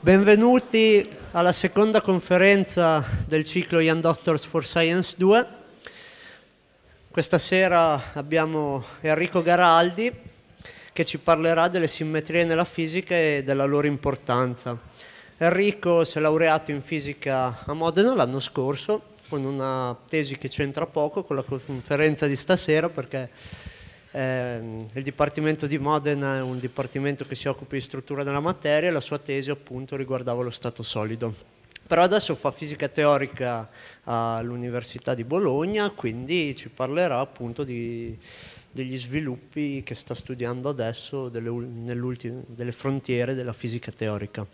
Benvenuti alla seconda conferenza del ciclo Young Doctors for Science 2. Questa sera abbiamo Enrico Garaldi che ci parlerà delle simmetrie nella fisica e della loro importanza. Enrico si è laureato in fisica a Modena l'anno scorso con una tesi che c'entra poco con la conferenza di stasera perché eh, il Dipartimento di Modena è un dipartimento che si occupa di struttura della materia e la sua tesi appunto riguardava lo stato solido però adesso fa fisica teorica all'Università di Bologna, quindi ci parlerà appunto di, degli sviluppi che sta studiando adesso, delle, delle frontiere della fisica teorica.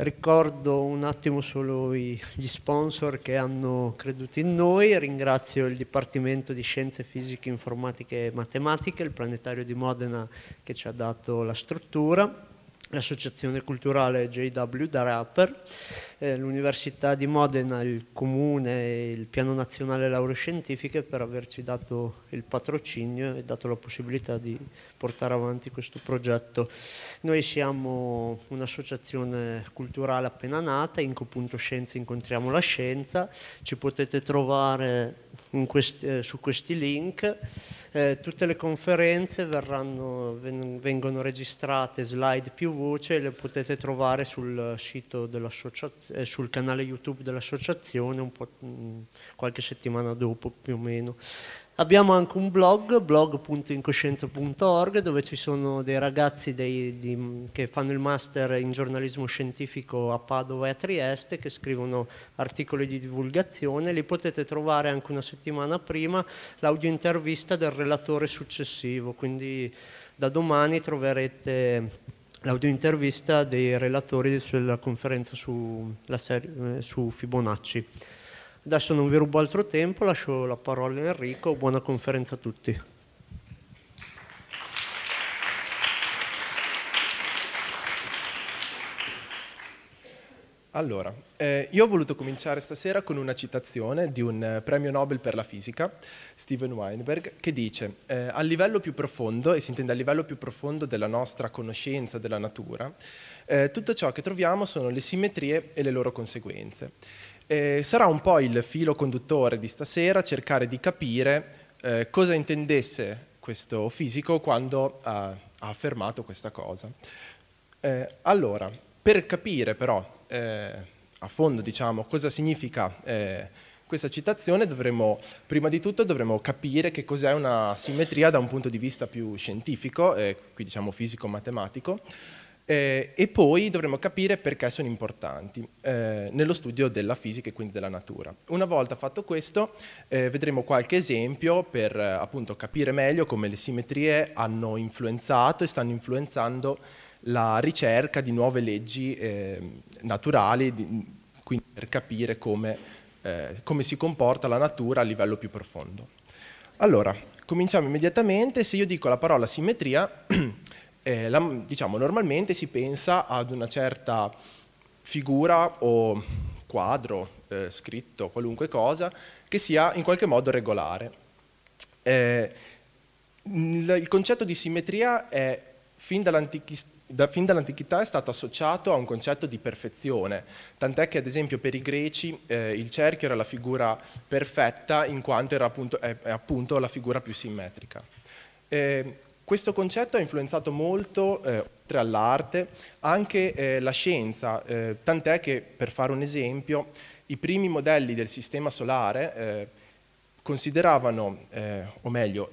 Ricordo un attimo solo gli sponsor che hanno creduto in noi, ringrazio il Dipartimento di Scienze Fisiche, Informatiche e Matematiche, il Planetario di Modena che ci ha dato la struttura, l'associazione culturale JW da Rapper, eh, l'Università di Modena, il Comune e il Piano Nazionale Lauree Scientifiche per averci dato il patrocinio e dato la possibilità di portare avanti questo progetto. Noi siamo un'associazione culturale appena nata, in Scienze Incontriamo la Scienza, ci potete trovare questi, eh, su questi link, eh, tutte le conferenze verranno, vengono registrate slide più voce le potete trovare sul sito dell'associazione, eh, sul canale YouTube dell'associazione mm, qualche settimana dopo più o meno. Abbiamo anche un blog, blog.incoscienza.org, dove ci sono dei ragazzi dei, di, che fanno il master in giornalismo scientifico a Padova e a Trieste, che scrivono articoli di divulgazione. Li potete trovare anche una settimana prima l'audiointervista del relatore successivo, quindi da domani troverete l'audiointervista dei relatori sulla conferenza su, serie, eh, su, Fibonacci. Adesso non vi rubo altro tempo, lascio la parola a Enrico, buona conferenza a tutti. Allora, eh, io ho voluto cominciare stasera con una citazione di un eh, premio Nobel per la fisica, Steven Weinberg, che dice, eh, a livello più profondo, e si intende a livello più profondo della nostra conoscenza della natura, eh, tutto ciò che troviamo sono le simmetrie e le loro conseguenze. Eh, sarà un po' il filo conduttore di stasera cercare di capire eh, cosa intendesse questo fisico quando ha, ha affermato questa cosa. allora, per capire però eh, a fondo diciamo, cosa significa eh, questa citazione, dovremo, prima di tutto dovremo capire che cos'è una simmetria da un punto di vista più scientifico, eh, qui diciamo fisico-matematico, eh, e poi dovremo capire perché sono importanti eh, nello studio della fisica e quindi della natura. Una volta fatto questo eh, vedremo qualche esempio per appunto capire meglio come le simmetrie hanno influenzato e stanno influenzando la ricerca di nuove leggi eh, naturali, di, quindi per capire come, eh, come si comporta la natura a livello più profondo. Allora, cominciamo immediatamente. Se io dico la parola simmetria, eh, la, diciamo, normalmente si pensa ad una certa figura o quadro, eh, scritto, qualunque cosa, che sia in qualche modo regolare. Eh, il concetto di simmetria è fin dall'antichità da, fin dall'antichità è stato associato a un concetto di perfezione, tant'è che ad esempio per i greci eh, il cerchio era la figura perfetta in quanto era appunto, è, è appunto la figura più simmetrica. Eh, questo concetto ha influenzato molto, eh, oltre all'arte, anche eh, la scienza, eh, tant'è che, per fare un esempio, i primi modelli del sistema solare eh, consideravano, o meglio,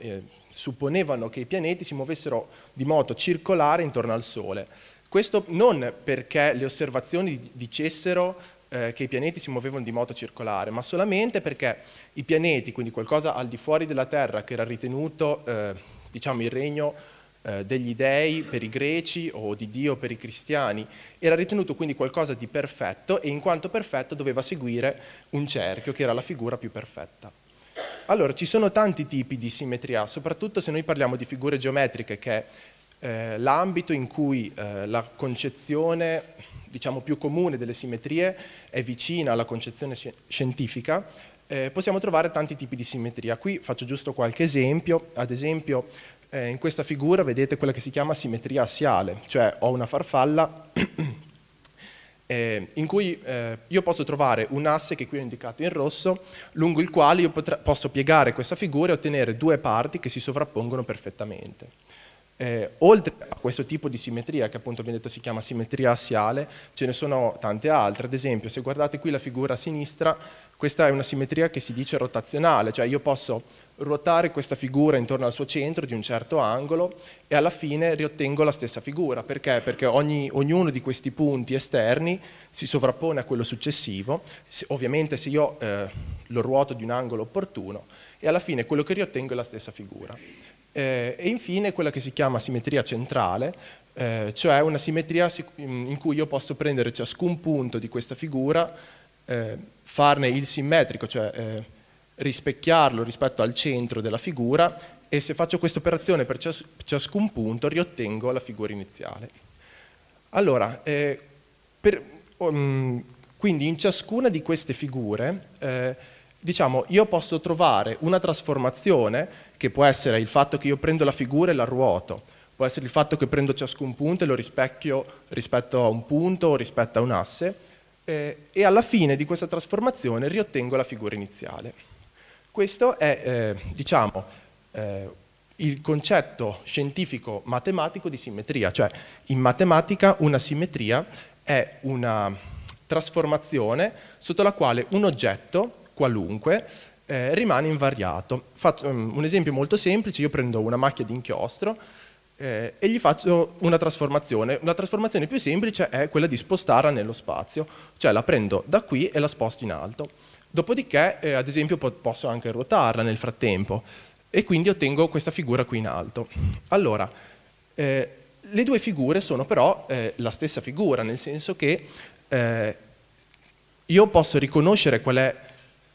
supponevano che i pianeti si muovessero di moto circolare intorno al Sole. Questo non perché le osservazioni dicessero eh, che i pianeti si muovevano di moto circolare, ma solamente perché i pianeti, quindi qualcosa al di fuori della Terra che era ritenuto eh, diciamo, il regno eh, degli dei per i greci o di Dio per i cristiani, era ritenuto quindi qualcosa di perfetto e in quanto perfetto doveva seguire un cerchio che era la figura più perfetta. Allora, ci sono tanti tipi di simmetria, soprattutto se noi parliamo di figure geometriche, che è eh, l'ambito in cui eh, la concezione diciamo, più comune delle simmetrie è vicina alla concezione scientifica, eh, possiamo trovare tanti tipi di simmetria. Qui faccio giusto qualche esempio, ad esempio eh, in questa figura vedete quella che si chiama simmetria assiale, cioè ho una farfalla eh, in cui eh, io posso trovare un asse che qui ho indicato in rosso, lungo il quale io posso piegare questa figura e ottenere due parti che si sovrappongono perfettamente. Eh, oltre a questo tipo di simmetria, che appunto abbiamo detto si chiama simmetria assiale, ce ne sono tante altre. Ad esempio, se guardate qui la figura a sinistra, questa è una simmetria che si dice rotazionale, cioè io posso ruotare questa figura intorno al suo centro di un certo angolo e alla fine riottengo la stessa figura. Perché? Perché ogni, ognuno di questi punti esterni si sovrappone a quello successivo, se, ovviamente se io eh, lo ruoto di un angolo opportuno, e alla fine quello che riottengo è la stessa figura. Eh, e infine quella che si chiama simmetria centrale, eh, cioè una simmetria in cui io posso prendere ciascun punto di questa figura, eh, farne il simmetrico, cioè eh, rispecchiarlo rispetto al centro della figura e se faccio questa operazione per ciascun punto riottengo la figura iniziale. Allora, eh, per, um, quindi in ciascuna di queste figure eh, diciamo, io posso trovare una trasformazione che può essere il fatto che io prendo la figura e la ruoto, può essere il fatto che prendo ciascun punto e lo rispecchio rispetto a un punto o rispetto a un asse eh, e alla fine di questa trasformazione riottengo la figura iniziale. Questo è, eh, diciamo, eh, il concetto scientifico matematico di simmetria, cioè in matematica una simmetria è una trasformazione sotto la quale un oggetto qualunque eh, rimane invariato. Faccio um, un esempio molto semplice, io prendo una macchia di inchiostro eh, e gli faccio una trasformazione. La trasformazione più semplice è quella di spostarla nello spazio, cioè la prendo da qui e la sposto in alto. Dopodiché, eh, ad esempio, posso anche ruotarla nel frattempo e quindi ottengo questa figura qui in alto. Allora, eh, le due figure sono però eh, la stessa figura, nel senso che eh, io posso riconoscere qual è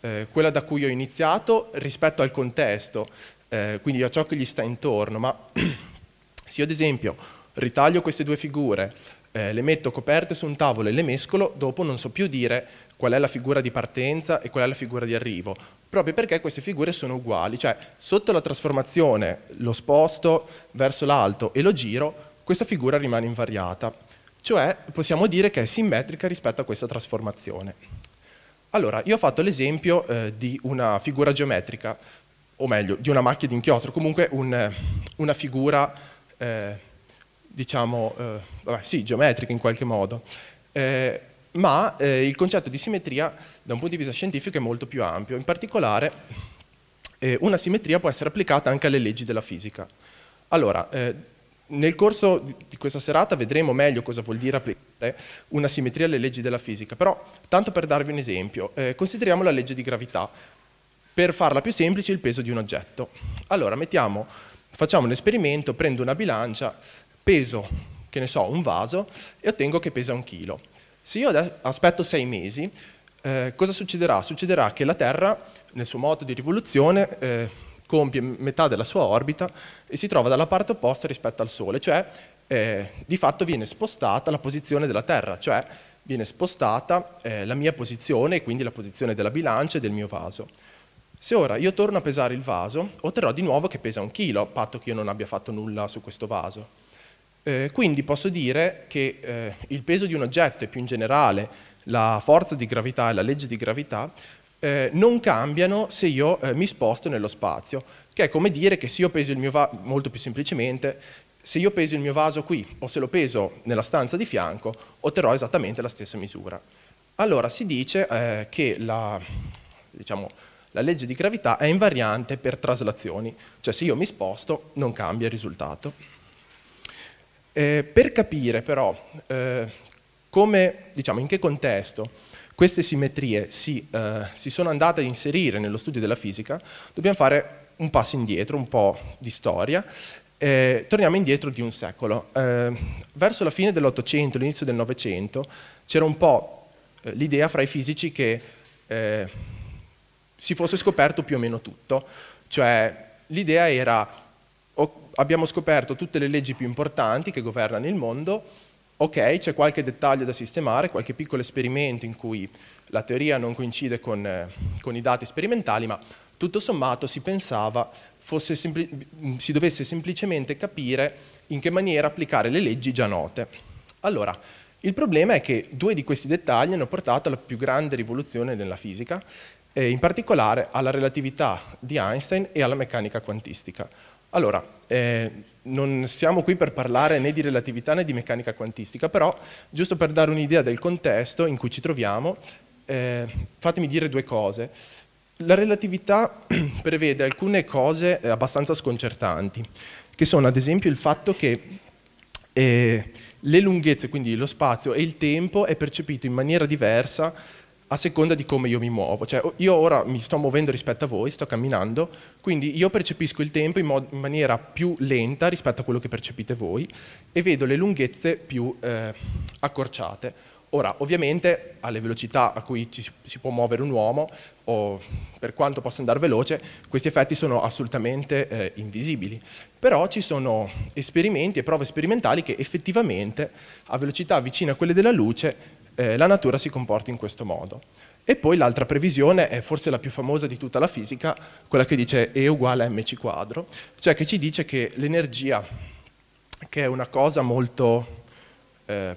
eh, quella da cui ho iniziato rispetto al contesto, eh, quindi a ciò che gli sta intorno, ma se io ad esempio ritaglio queste due figure, eh, le metto coperte su un tavolo e le mescolo, dopo non so più dire qual è la figura di partenza e qual è la figura di arrivo, proprio perché queste figure sono uguali, cioè sotto la trasformazione lo sposto verso l'alto e lo giro, questa figura rimane invariata, cioè possiamo dire che è simmetrica rispetto a questa trasformazione. Allora, io ho fatto l'esempio eh, di una figura geometrica, o meglio, di una macchia di inchiostro, comunque un, una figura eh, diciamo, eh, vabbè, sì, geometrica in qualche modo, eh, ma eh, il concetto di simmetria da un punto di vista scientifico è molto più ampio. In particolare eh, una simmetria può essere applicata anche alle leggi della fisica. Allora, eh, nel corso di questa serata vedremo meglio cosa vuol dire applicare una simmetria alle leggi della fisica, però tanto per darvi un esempio, eh, consideriamo la legge di gravità. Per farla più semplice, il peso di un oggetto. Allora, mettiamo, facciamo un esperimento, prendo una bilancia peso, che ne so, un vaso e ottengo che pesa un chilo. Se io aspetto sei mesi, eh, cosa succederà? Succederà che la Terra, nel suo moto di rivoluzione, eh, compie metà della sua orbita e si trova dalla parte opposta rispetto al Sole, cioè eh, di fatto viene spostata la posizione della Terra, cioè viene spostata eh, la mia posizione e quindi la posizione della bilancia e del mio vaso. Se ora io torno a pesare il vaso, otterrò di nuovo che pesa un chilo, a patto che io non abbia fatto nulla su questo vaso. Eh, quindi posso dire che eh, il peso di un oggetto e più in generale la forza di gravità e la legge di gravità eh, non cambiano se io eh, mi sposto nello spazio, che è come dire che se io peso il mio vaso, molto più semplicemente, se io peso il mio vaso qui o se lo peso nella stanza di fianco, otterrò esattamente la stessa misura. Allora si dice eh, che la, diciamo, la legge di gravità è invariante per traslazioni, cioè se io mi sposto non cambia il risultato. Eh, per capire però eh, come, diciamo, in che contesto queste simmetrie si, eh, si, sono andate ad inserire nello studio della fisica, dobbiamo fare un passo indietro, un po' di storia. Eh, torniamo indietro di un secolo. Eh, verso la fine dell'Ottocento, l'inizio del Novecento, c'era un po' eh, l'idea fra i fisici che si fosse scoperto più o meno tutto, cioè l'idea era abbiamo scoperto tutte le leggi più importanti che governano il mondo, ok, c'è qualche dettaglio da sistemare, qualche piccolo esperimento in cui la teoria non coincide con, eh, con i dati sperimentali, ma tutto sommato si pensava mm, si dovesse semplicemente capire in che maniera applicare le leggi già note. Allora, il problema è che due di questi dettagli hanno portato alla più grande rivoluzione nella fisica, eh, in particolare alla relatività di Einstein e alla meccanica quantistica. Allora, eh, non siamo qui per parlare né di relatività né di meccanica quantistica, però giusto per dare un'idea del contesto in cui ci troviamo, eh, fatemi dire due cose. La relatività prevede alcune cose eh, abbastanza sconcertanti, che sono ad esempio il fatto che eh, le lunghezze, quindi lo spazio e il tempo, è percepito in maniera diversa a seconda di come io mi muovo. Cioè, io ora mi sto muovendo rispetto a voi, sto camminando, quindi io percepisco il tempo in, in maniera più lenta rispetto a quello che percepite voi e vedo le lunghezze più eh, accorciate. Ora, ovviamente, alle velocità a cui ci si può muovere un uomo, o per quanto possa andare veloce, questi effetti sono assolutamente eh, invisibili. Però ci sono esperimenti e prove sperimentali che effettivamente a velocità vicine a quelle della luce eh, la natura si comporta in questo modo. E poi l'altra previsione è forse la più famosa di tutta la fisica, quella che dice E uguale a mc quadro, cioè che ci dice che l'energia, che è una cosa molto, eh,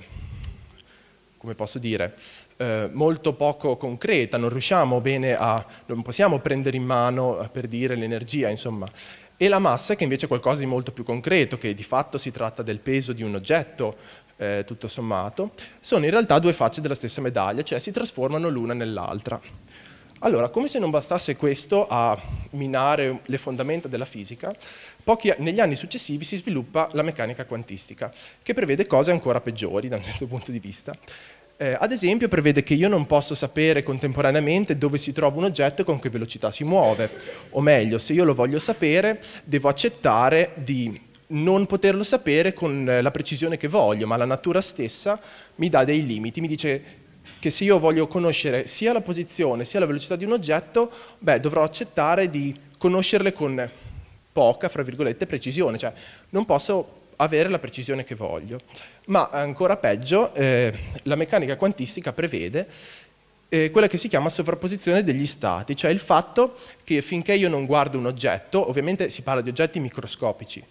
come posso dire, eh, molto poco concreta, non riusciamo bene a, non possiamo prendere in mano eh, per dire l'energia, insomma, e la massa che invece è qualcosa di molto più concreto, che di fatto si tratta del peso di un oggetto, eh, tutto sommato, sono in realtà due facce della stessa medaglia, cioè si trasformano l'una nell'altra. Allora, come se non bastasse questo a minare le fondamenta della fisica, pochi, negli anni successivi si sviluppa la meccanica quantistica, che prevede cose ancora peggiori da un certo punto di vista. Eh, ad esempio prevede che io non posso sapere contemporaneamente dove si trova un oggetto e con che velocità si muove, o meglio, se io lo voglio sapere, devo accettare di non poterlo sapere con eh, la precisione che voglio, ma la natura stessa mi dà dei limiti, mi dice che se io voglio conoscere sia la posizione sia la velocità di un oggetto, beh, dovrò accettare di conoscerle con poca, fra virgolette, precisione, cioè non posso avere la precisione che voglio. Ma ancora peggio, eh, la meccanica quantistica prevede eh, quella che si chiama sovrapposizione degli stati, cioè il fatto che finché io non guardo un oggetto, ovviamente si parla di oggetti microscopici,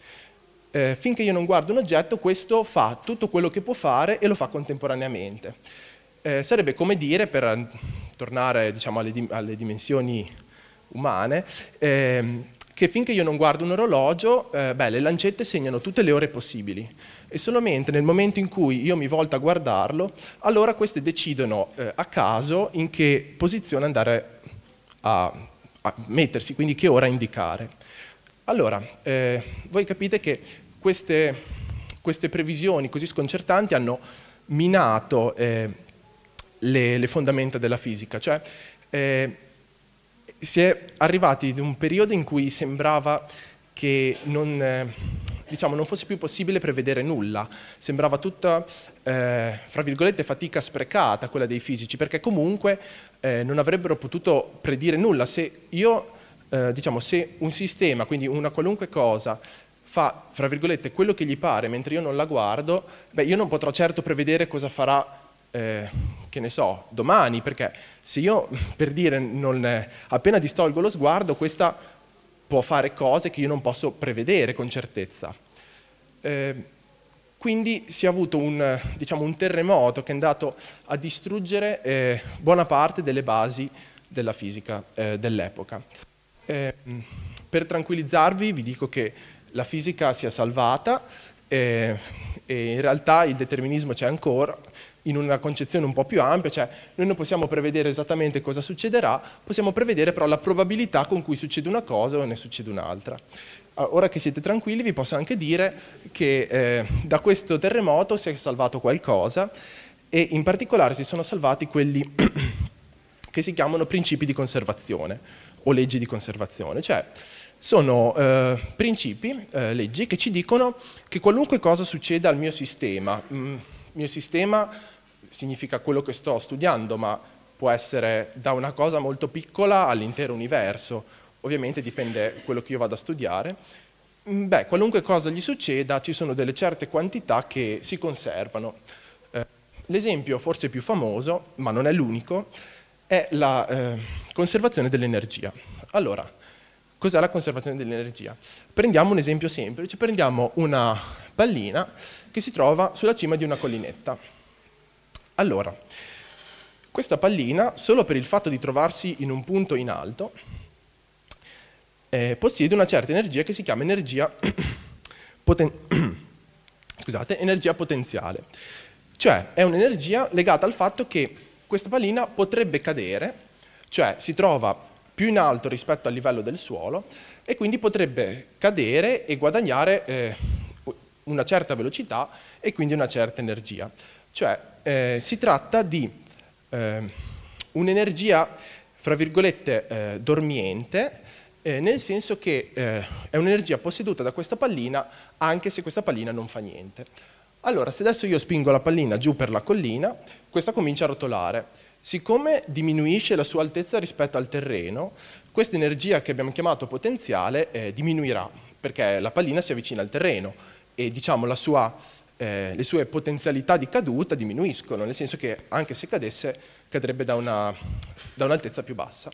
eh, finché io non guardo un oggetto, questo fa tutto quello che può fare e lo fa contemporaneamente. Eh, sarebbe come dire, per tornare diciamo, alle, dim alle, dimensioni umane, ehm, che finché io non guardo un orologio, eh, beh, le lancette segnano tutte le ore possibili e solamente nel momento in cui io mi volto a guardarlo, allora queste decidono eh, a caso in che posizione andare a, a mettersi, quindi che ora indicare. Allora, eh, voi capite che queste, queste previsioni così sconcertanti hanno minato eh, le, le, fondamenta della fisica. Cioè, eh, si è arrivati ad un periodo in cui sembrava che non, eh, diciamo, non fosse più possibile prevedere nulla, sembrava tutta, eh, fra virgolette, fatica sprecata quella dei fisici, perché comunque eh, non avrebbero potuto predire nulla. Se io, eh, diciamo, se un sistema, quindi una qualunque cosa, fa, fra virgolette, quello che gli pare mentre io non la guardo, beh, io non potrò certo prevedere cosa farà, eh, che ne so, domani, perché se io, per dire, non, appena distolgo lo sguardo, questa può fare cose che io non posso prevedere con certezza. Eh, quindi si è avuto un, diciamo, un, terremoto che è andato a distruggere eh, buona parte delle basi della fisica eh, dell'epoca. Ehm, per tranquillizzarvi vi dico che la fisica si è salvata e, eh, e in realtà il determinismo c'è ancora in una concezione un po' più ampia, cioè noi non possiamo prevedere esattamente cosa succederà, possiamo prevedere però la probabilità con cui succede una cosa o ne succede un'altra. Ah, ora che siete tranquilli vi posso anche dire che eh, da questo terremoto si è salvato qualcosa e in particolare si sono salvati quelli che si chiamano principi di conservazione o leggi di conservazione, cioè sono eh, principi, eh, leggi, che ci dicono che qualunque cosa succeda al mio sistema, mm, mio sistema significa quello che sto studiando, ma può essere da una cosa molto piccola all'intero universo, ovviamente dipende da quello che io vado a studiare, mm, beh, qualunque cosa gli succeda ci sono delle certe quantità che si conservano. Eh, l'esempio forse più famoso, ma non è l'unico, è la eh, conservazione dell'energia. Allora, Cos'è la conservazione dell'energia? Prendiamo un esempio semplice, prendiamo una pallina che si trova sulla cima di una collinetta. Allora, questa pallina, solo per il fatto di trovarsi in un punto in alto, eh, possiede una certa energia che si chiama energia, poten scusate, energia potenziale. Cioè è un'energia legata al fatto che questa pallina potrebbe cadere, cioè si trova più in alto rispetto al livello del suolo e quindi potrebbe cadere e guadagnare eh, una certa velocità e quindi una certa energia. Cioè eh, si tratta di eh, un'energia, fra virgolette, eh, dormiente, eh, nel senso che eh, è un'energia posseduta da questa pallina anche se questa pallina non fa niente. Allora, se adesso io spingo la pallina giù per la collina, questa comincia a rotolare Siccome diminuisce la sua altezza rispetto al terreno, questa energia che abbiamo chiamato potenziale eh, diminuirà, perché la pallina si avvicina al terreno e diciamo, sua, eh, le sue potenzialità di caduta diminuiscono, nel senso che anche se cadesse cadrebbe da, un'altezza più bassa.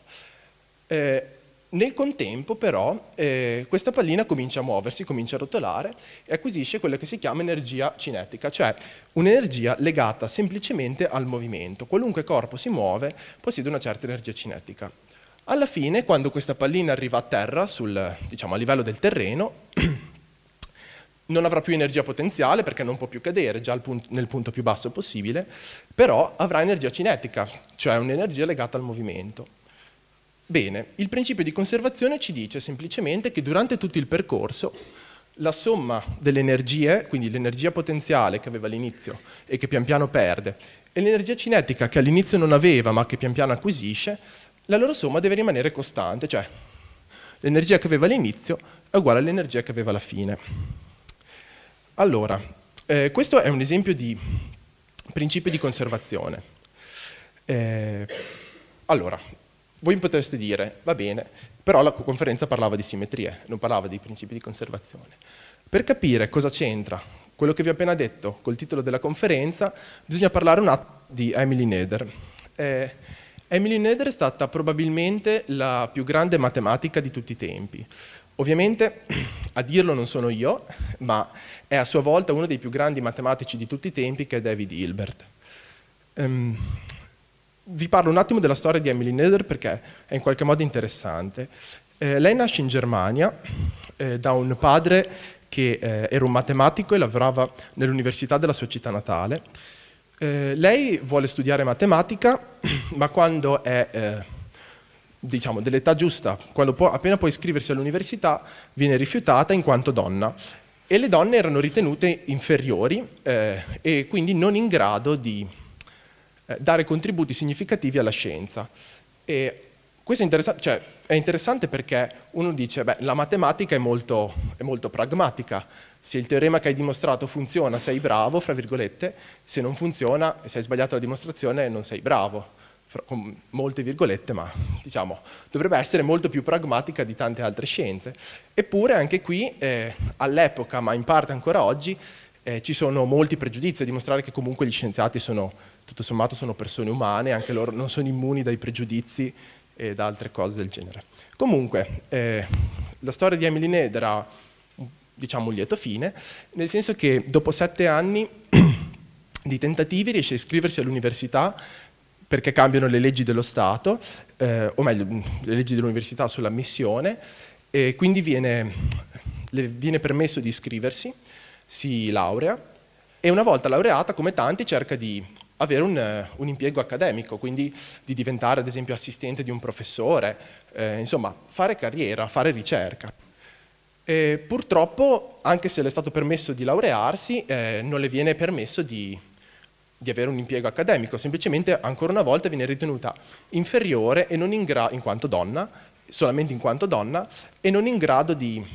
Eh, nel contempo però eh, questa pallina comincia a muoversi, comincia a rotolare e acquisisce quella che si chiama energia cinetica, cioè un'energia legata semplicemente al movimento. Qualunque corpo si muove possiede una certa energia cinetica. Alla fine, quando questa pallina arriva a terra, sul, diciamo, a livello del terreno, non avrà più energia potenziale perché non può più cadere, già nel punto più basso possibile, però avrà energia cinetica, cioè un'energia legata al movimento. Bene, il principio di conservazione ci dice semplicemente che durante tutto il percorso la somma delle energie, quindi l'energia potenziale che aveva all'inizio e che pian piano perde, e l'energia cinetica che all'inizio non aveva ma che pian piano acquisisce, la loro somma deve rimanere costante, cioè l'energia che aveva all'inizio è uguale all'energia che aveva alla fine. Allora, eh, questo è un esempio di principio di conservazione. Eh, allora, voi mi potreste dire, va bene, però la conferenza parlava di simmetrie, non parlava di principi di conservazione. Per capire cosa c'entra quello che vi ho appena detto col titolo della conferenza, bisogna parlare un attimo di Emily Neder. Eh, Emily Neder è stata probabilmente la più grande matematica di tutti i tempi. Ovviamente a dirlo non sono io, ma è a sua volta uno dei più grandi matematici di tutti i tempi che è David Hilbert. Um, vi parlo un attimo della storia di Emily Neder perché è in qualche modo interessante. Eh, lei nasce in Germania eh, da un padre che eh, era un matematico e lavorava nell'università della sua città natale. Eh, lei vuole studiare matematica, ma quando è eh, diciamo, dell'età giusta, quando può, appena può iscriversi all'università, viene rifiutata in quanto donna e le donne erano ritenute inferiori eh, e quindi non in grado di eh, dare contributi significativi alla scienza. E questo è, interessa cioè, è, interessante perché uno dice, beh, la matematica è molto, è molto pragmatica, se il teorema che hai dimostrato funziona sei bravo, fra virgolette, se non funziona e se hai sbagliato la dimostrazione non sei bravo, fra, con molte virgolette, ma diciamo, dovrebbe essere molto più pragmatica di tante altre scienze. Eppure anche qui, eh, all'epoca, ma in parte ancora oggi, eh, ci sono molti pregiudizi a dimostrare che comunque gli scienziati sono tutto sommato sono persone umane, anche loro non sono immuni dai pregiudizi e da altre cose del genere. Comunque, eh, la storia di Emily Ned era diciamo, un lieto fine, nel senso che dopo sette anni di tentativi riesce a iscriversi all'università perché cambiano le leggi dello Stato, eh, o meglio, le leggi dell'università sull'ammissione, e quindi viene, le viene permesso di iscriversi, si laurea, e una volta laureata, come tanti, cerca di avere un, eh, un, impiego accademico, quindi di diventare ad esempio assistente di un professore, eh, insomma fare carriera, fare ricerca. E purtroppo, anche se le è stato permesso di laurearsi, eh, non le viene permesso di, di, avere un impiego accademico, semplicemente ancora una volta viene ritenuta inferiore e non in, gra- in quanto donna, solamente in quanto donna, e non in grado di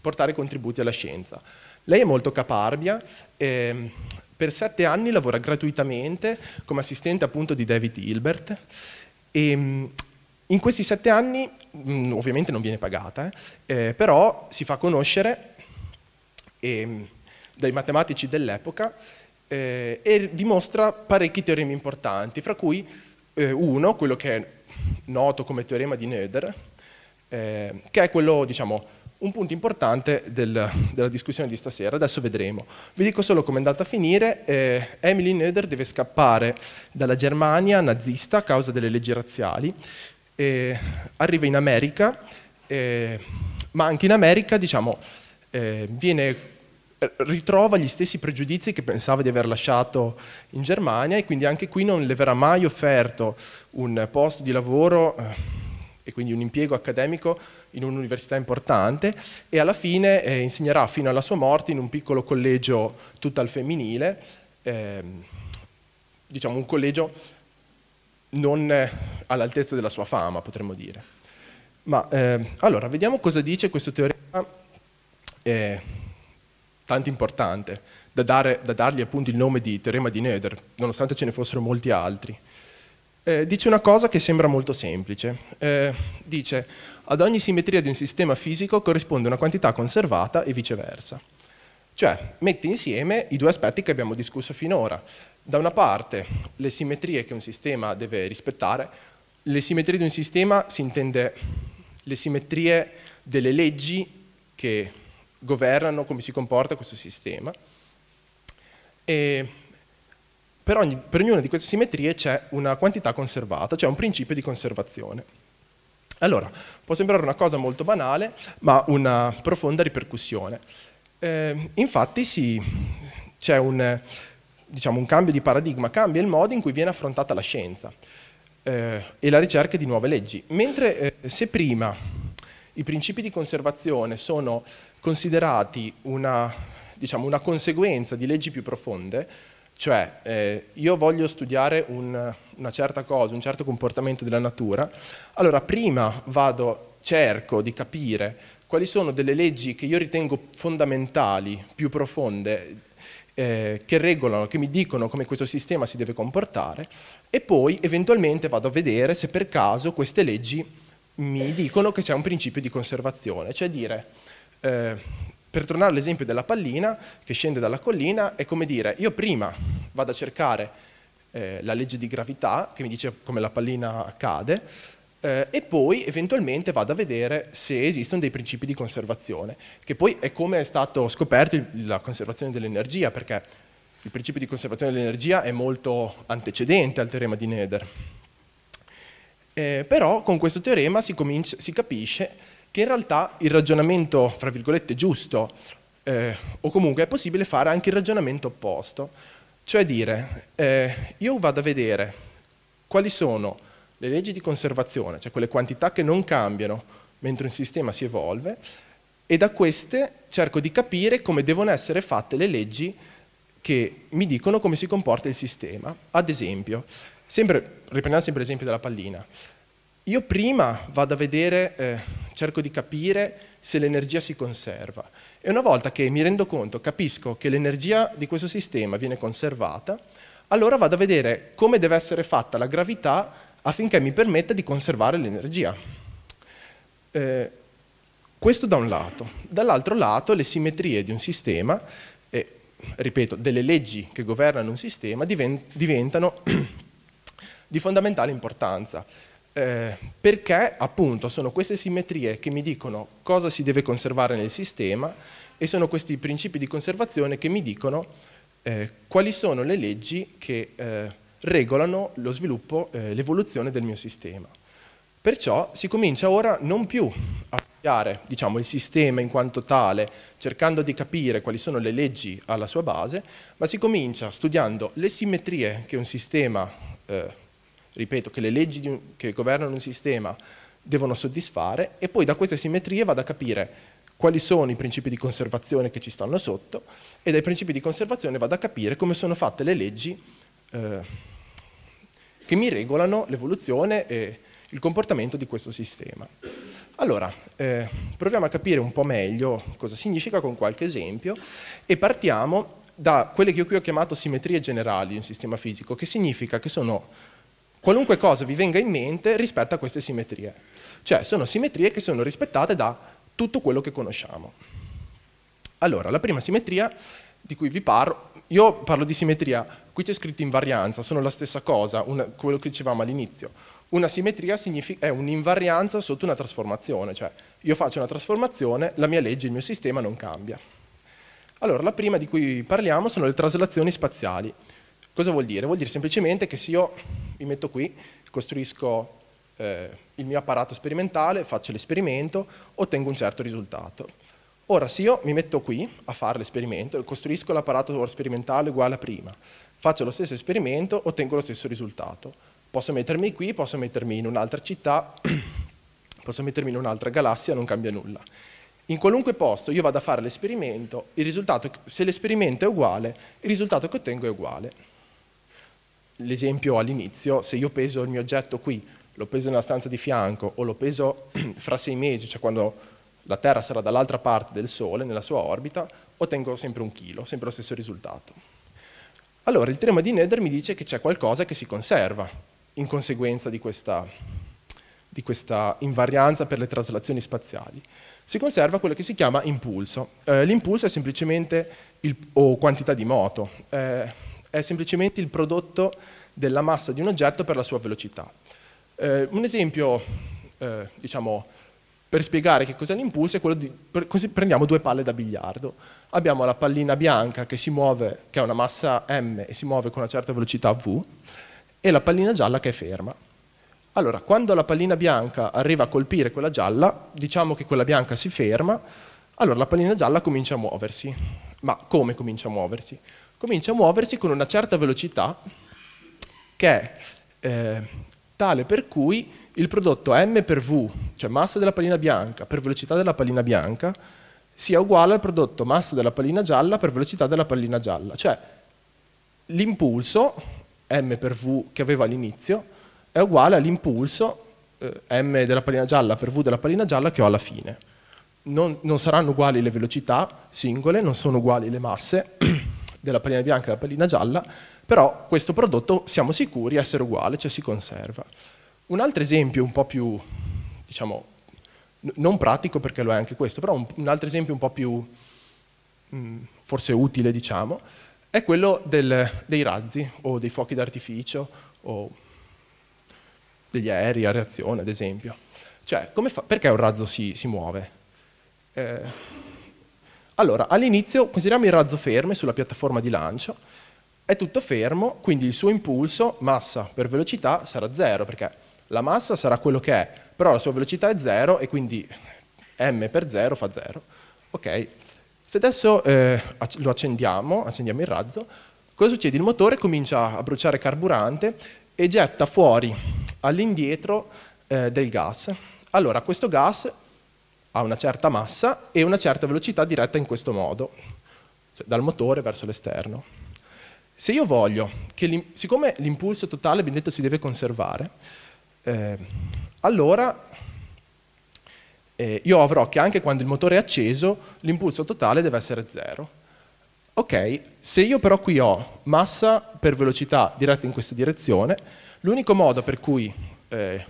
portare contributi alla scienza. Lei è molto caparbia, eh, per sette anni lavora gratuitamente come assistente appunto di David Hilbert e ehm, in questi sette anni mm, ovviamente non viene pagata, eh, eh però si fa conoscere eh, dai matematici dell'epoca eh, e dimostra parecchi teoremi importanti, fra cui eh, uno, quello che è noto come teorema di Noether, eh, che è quello diciamo, un punto importante del, della discussione di stasera, adesso vedremo. Vi dico solo come è andata a finire, eh, Emily Noether deve scappare dalla Germania nazista a causa delle leggi razziali, eh, arriva in America, eh, ma anche in America diciamo, eh, viene, ritrova gli stessi pregiudizi che pensava di aver lasciato in Germania e quindi anche qui non le verrà mai offerto un posto di lavoro eh, e quindi un impiego accademico in un'università importante e alla fine eh, insegnerà fino alla sua morte in un piccolo collegio tutto al femminile, ehm, diciamo un collegio non eh, all'altezza della sua fama, potremmo dire. Ma eh, allora, vediamo cosa dice questo teorema eh, tanto importante, da, dare, da dargli appunto il nome di teorema di Noether, nonostante ce ne fossero molti altri eh, dice una cosa che sembra molto semplice. Eh, dice ad ogni simmetria di un sistema fisico corrisponde una quantità conservata e viceversa. Cioè, mette insieme i due aspetti che abbiamo discusso finora. Da una parte, le simmetrie che un sistema deve rispettare. Le simmetrie di un sistema si intende le simmetrie delle leggi che governano come si comporta questo sistema. E per, ogni, per ognuna di queste simmetrie c'è una quantità conservata, c'è un principio di conservazione. Allora, può sembrare una cosa molto banale, ma una profonda ripercussione. Eh, infatti sì, c'è un, diciamo, un, cambio di paradigma, cambia il modo in cui viene affrontata la scienza eh, e la ricerca di nuove leggi. Mentre eh, se prima i principi di conservazione sono considerati una, diciamo, una conseguenza di leggi più profonde, cioè, eh, io voglio studiare un, una certa cosa, un certo comportamento della natura, allora prima vado, cerco di capire quali sono delle leggi che io ritengo fondamentali, più profonde, eh, che regolano, che mi dicono come questo sistema si deve comportare e poi eventualmente vado a vedere se per caso queste leggi mi dicono che c'è un principio di conservazione, cioè dire eh, per tornare all'esempio della pallina che scende dalla collina, è come dire, io prima vado a cercare eh, la legge di gravità che mi dice come la pallina cade, eh, e poi eventualmente vado a vedere se esistono dei principi di conservazione, che poi è come è stato scoperto la conservazione dell'energia, perché il principio di conservazione dell'energia è molto antecedente al teorema di Neder. Eh, però con questo teorema si, si capisce che in realtà il ragionamento, fra virgolette, giusto, eh, o comunque è possibile fare anche il ragionamento opposto, cioè dire, eh, io vado a vedere quali sono le leggi di conservazione, cioè quelle quantità che non cambiano mentre un sistema si evolve, e da queste cerco di capire come devono essere fatte le leggi che mi dicono come si comporta il sistema. Ad esempio, sempre, riprendiamo sempre l'esempio della pallina, io prima vado a vedere, eh, cerco di capire se l'energia si conserva e una volta che mi rendo conto, capisco che l'energia di questo sistema viene conservata, allora vado a vedere come deve essere fatta la gravità affinché mi permetta di conservare l'energia. Eh, questo da un lato. Dall'altro lato le simmetrie di un sistema, e ripeto, delle leggi che governano un sistema, diventano di fondamentale importanza eh, perché appunto sono queste simmetrie che mi dicono cosa si deve conservare nel sistema e sono questi principi di conservazione che mi dicono eh, quali sono le leggi che eh, regolano lo sviluppo, eh, l'evoluzione del mio sistema. Perciò si comincia ora non più a studiare diciamo, il sistema in quanto tale, cercando di capire quali sono le leggi alla sua base, ma si comincia studiando le simmetrie che un sistema eh, ripeto, che le leggi un, che governano un sistema devono soddisfare e poi da queste simmetrie vado a capire quali sono i principi di conservazione che ci stanno sotto e dai principi di conservazione vado a capire come sono fatte le leggi eh, che mi regolano l'evoluzione e il comportamento di questo sistema. Allora, eh, proviamo a capire un po' meglio cosa significa con qualche esempio e partiamo da quelle che io qui ho chiamato simmetrie generali di un sistema fisico, che significa che sono qualunque cosa vi venga in mente rispetto a queste simmetrie. Cioè sono simmetrie che sono rispettate da tutto quello che conosciamo. Allora, la prima simmetria di cui vi parlo, io parlo di simmetria, qui c'è scritto invarianza, sono la stessa cosa, una, quello che dicevamo all'inizio. Una simmetria è un'invarianza sotto una trasformazione, cioè io faccio una trasformazione, la mia legge, il mio sistema non cambia. Allora, la prima di cui parliamo sono le traslazioni spaziali. Cosa vuol dire? Vuol dire semplicemente che se io mi metto qui, costruisco eh, il mio apparato sperimentale, faccio l'esperimento, ottengo un certo risultato. Ora, se io mi metto qui a fare l'esperimento, costruisco l'apparato sperimentale uguale a prima, faccio lo stesso esperimento, ottengo lo stesso risultato. Posso mettermi qui, posso mettermi in un'altra città, posso mettermi in un'altra galassia, non cambia nulla. In qualunque posto io vado a fare l'esperimento, se l'esperimento è uguale, il risultato che ottengo è uguale l'esempio all'inizio, se io peso il mio oggetto qui, lo peso nella stanza di fianco o lo peso fra sei mesi, cioè quando la Terra sarà dall'altra parte del Sole, nella sua orbita, ottengo sempre un chilo, sempre lo stesso risultato. Allora, il teorema di Neder mi dice che c'è qualcosa che si conserva in conseguenza di questa, di questa invarianza per le traslazioni spaziali. Si conserva quello che si chiama impulso. Eh, l'impulso è semplicemente il, o quantità di moto. Eh, è semplicemente il prodotto della massa di un oggetto per la sua velocità. Eh, un esempio, eh, diciamo, per spiegare che cos'è l'impulso è quello di, per, così prendiamo due palle da biliardo. Abbiamo la pallina bianca che si muove, che è una massa m e si muove con una certa velocità v, e la pallina gialla che è ferma. Allora, quando la pallina bianca arriva a colpire quella gialla, diciamo che quella bianca si ferma, allora la pallina gialla comincia a muoversi. Ma come comincia a muoversi? comincia a muoversi con una certa velocità che è eh, tale per cui il prodotto m per v, cioè massa della pallina bianca per velocità della pallina bianca, sia uguale al prodotto massa della pallina gialla per velocità della pallina gialla. Cioè l'impulso m per v che aveva all'inizio è uguale all'impulso eh, m della pallina gialla per v della pallina gialla che ho alla fine. Non, non saranno uguali le velocità singole, non sono uguali le masse, della pallina bianca e della pallina gialla, però questo prodotto siamo sicuri essere uguale, cioè si conserva. Un altro esempio un po' più, diciamo, non pratico perché lo è anche questo, però un, un altro esempio un po' più mh, mm, forse utile, diciamo, è quello del, dei razzi o dei fuochi d'artificio o degli aerei a reazione, ad esempio. Cioè, perché un razzo si, si muove? Eh, allora, all'inizio consideriamo il razzo fermo sulla piattaforma di lancio, è tutto fermo, quindi il suo impulso, massa per velocità, sarà zero, perché la massa sarà quello che è, però la sua velocità è zero e quindi m per zero fa zero. Ok, se adesso eh, lo accendiamo, accendiamo il razzo, cosa succede? Il motore comincia a bruciare carburante e getta fuori all'indietro eh, del gas. Allora, questo gas a una certa massa e una certa velocità diretta in questo modo, cioè dal motore verso l'esterno. Se io voglio che, siccome l'impulso totale, ben detto, si deve conservare, eh, allora eh, io avrò che anche quando il motore è acceso l'impulso totale deve essere zero. Ok, se io però qui ho massa per velocità diretta in questa direzione, l'unico modo per cui eh,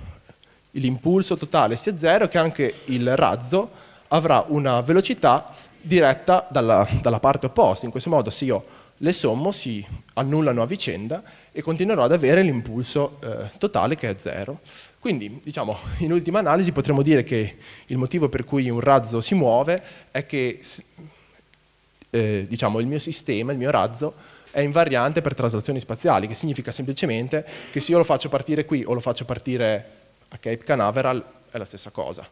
l'impulso totale sia zero che anche il razzo avrà una velocità diretta dalla, dalla parte opposta. In questo modo se io le sommo si annullano a vicenda e continuerò ad avere l'impulso eh, totale che è zero. Quindi, diciamo, in ultima analisi potremmo dire che il motivo per cui un razzo si muove è che eh, diciamo, il mio sistema, il mio razzo, è invariante per traslazioni spaziali, che significa semplicemente che se io lo faccio partire qui o lo faccio partire a Cape Canaveral è la stessa cosa.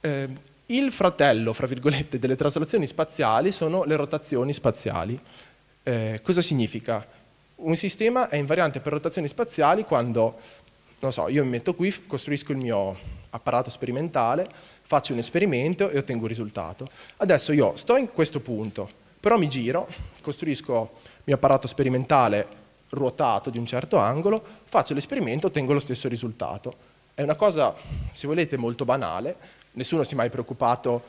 Eh, il fratello, fra virgolette, delle traslazioni spaziali sono le rotazioni spaziali. Eh, cosa significa? Un sistema è invariante per rotazioni spaziali quando, non so, io mi metto qui, costruisco il mio apparato sperimentale, faccio un esperimento e ottengo un risultato. Adesso io sto in questo punto, però mi giro, costruisco il mio apparato sperimentale ruotato di un certo angolo, faccio l'esperimento e ottengo lo stesso risultato. È una cosa, se volete, molto banale, nessuno si è mai preoccupato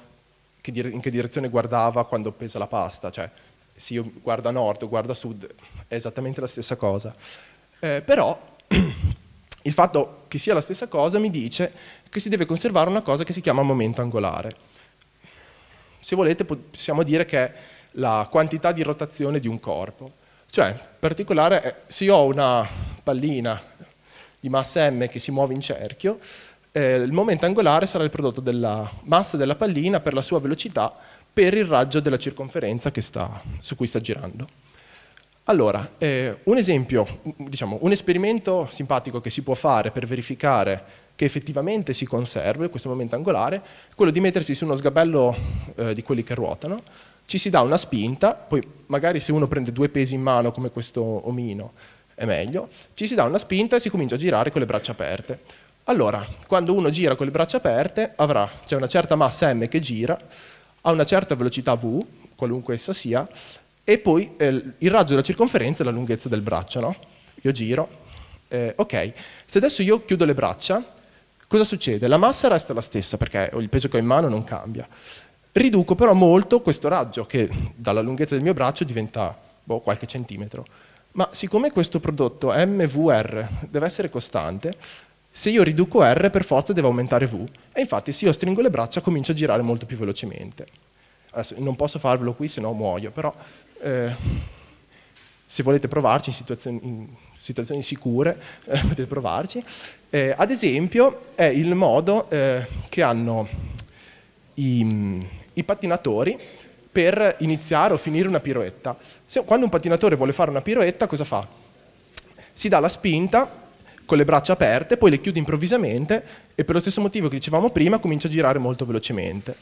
che in che direzione guardava quando pesa la pasta, cioè se io guardo a nord o guardo a sud è esattamente la stessa cosa. Eh, però il fatto che sia la stessa cosa mi dice che si deve conservare una cosa che si chiama momento angolare. Se volete possiamo dire che è la quantità di rotazione di un corpo. Cioè, in particolare, eh, se io ho una pallina di massa m che si muove in cerchio, eh, il momento angolare sarà il prodotto della massa della pallina per la sua velocità per il raggio della circonferenza sta, su cui sta girando. Allora, eh, un esempio, diciamo, un esperimento simpatico che si può fare per verificare che effettivamente si conserva questo momento angolare quello di mettersi su uno sgabello eh, di quelli che ruotano, ci si dà una spinta, poi magari se uno prende due pesi in mano come questo omino, è meglio, ci si dà una spinta e si comincia a girare con le braccia aperte. Allora, quando uno gira con le braccia aperte, avrà, c'è una certa massa m che gira, ha una certa velocità v, qualunque essa sia, e poi eh, il raggio della circonferenza è la lunghezza del braccio, no? Io giro, eh, ok, se adesso io chiudo le braccia, cosa succede? La massa resta la stessa perché il peso che ho in mano non cambia. Riduco però molto questo raggio che dalla lunghezza del mio braccio diventa boh, qualche centimetro ma siccome questo prodotto MVR deve essere costante, se io riduco R per forza devo aumentare V, e infatti se io stringo le braccia comincio a girare molto più velocemente. Adesso, non posso farvelo qui, se no muoio, però eh, se volete provarci in situazioni, in situazioni sicure eh, potete provarci. Eh, ad esempio è il modo eh, che hanno i, i pattinatori per iniziare o finire una piroetta. Se, quando un pattinatore vuole fare una piroetta, cosa fa? Si dà la spinta con le braccia aperte, poi le chiude improvvisamente e per lo stesso motivo che dicevamo prima comincia a girare molto velocemente.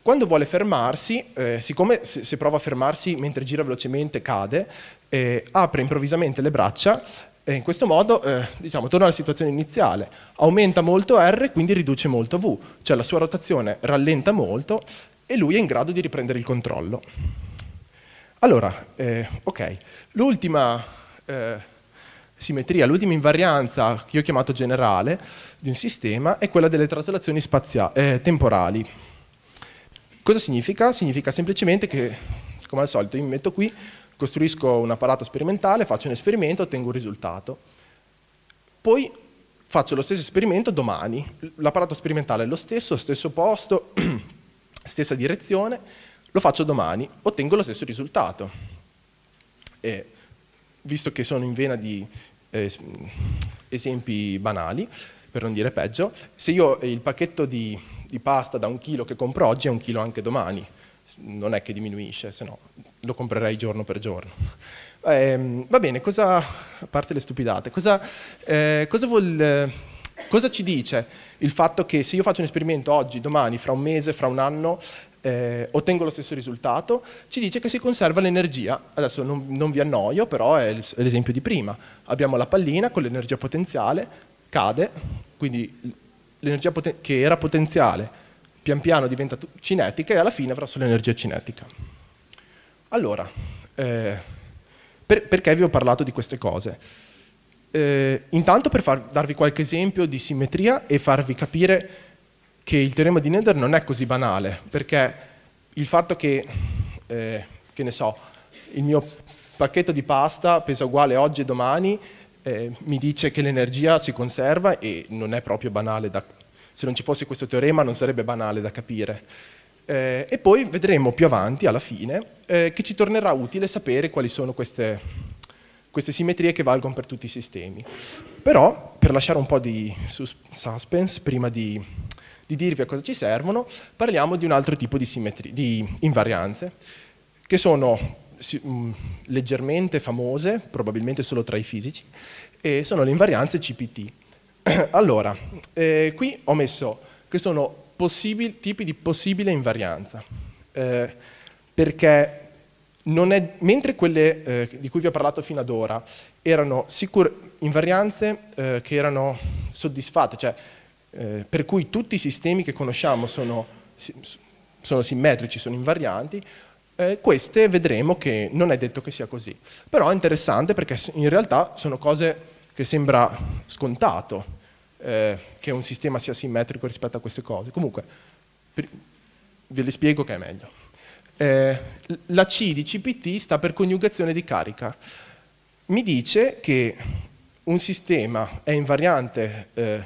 Quando vuole fermarsi, eh, siccome se, se, prova a fermarsi mentre gira velocemente cade, eh, apre improvvisamente le braccia e in questo modo eh, diciamo, torna alla situazione iniziale, aumenta molto R quindi riduce molto V, cioè la sua rotazione rallenta molto e lui è in grado di riprendere il controllo. Allora, eh, ok, l'ultima eh, simmetria, l'ultima invarianza che io ho chiamato generale di un sistema è quella delle traslazioni eh, temporali. Cosa significa? Significa semplicemente che, come al solito, io mi metto qui, costruisco un apparato sperimentale, faccio un esperimento, ottengo un risultato. Poi faccio lo stesso esperimento domani, l'apparato sperimentale è lo stesso, stesso posto, stessa direzione, lo faccio domani, ottengo lo stesso risultato. E, visto che sono in vena di eh, esempi banali, per non dire peggio, se io eh, il pacchetto di, di pasta da un chilo che compro oggi è un chilo anche domani, non è che diminuisce, se no lo comprerei giorno per giorno. Eh, va bene, cosa, a parte le stupidate, cosa, eh, cosa, vuol, cosa ci dice il fatto che se io faccio un esperimento oggi, domani, fra un mese, fra un anno, eh, ottengo lo stesso risultato, ci dice che si conserva l'energia. Adesso non, non, vi annoio, però è l'esempio di prima. Abbiamo la pallina con l'energia potenziale, cade, quindi l'energia che era potenziale pian piano diventa cinetica e alla fine avrà solo energia cinetica. Allora, eh, per perché vi ho parlato di queste cose? Eh, intanto per far, darvi qualche esempio di simmetria e farvi capire che il teorema di Neder non è così banale, perché il fatto che, eh, che ne so, il mio pacchetto di pasta pesa uguale oggi e domani eh, mi dice che l'energia si conserva e non è proprio banale da, se non ci fosse questo teorema non sarebbe banale da capire. Eh, e poi vedremo più avanti, alla fine, eh, che ci tornerà utile sapere quali sono queste queste simmetrie che valgono per tutti i sistemi. Però, per lasciare un po' di suspense prima di, di dirvi a cosa ci servono, parliamo di un altro tipo di, di invarianze, che sono mm, leggermente famose, probabilmente solo tra i fisici, e sono le invarianze CPT. allora, eh, qui ho messo che sono tipi di possibile invarianza, eh, perché è, mentre quelle eh, di cui vi ho parlato fino ad ora erano sicur- invarianze eh, che erano soddisfatte, cioè eh, per cui tutti i sistemi che conosciamo sono, sono simmetrici, sono invarianti, eh, queste vedremo che non è detto che sia così. Però è interessante perché in realtà sono cose che sembra scontato eh, che un sistema sia simmetrico rispetto a queste cose. Comunque, ve le spiego che è meglio. Eh, la C di CPT sta per coniugazione di carica. Mi dice che un sistema è invariante eh,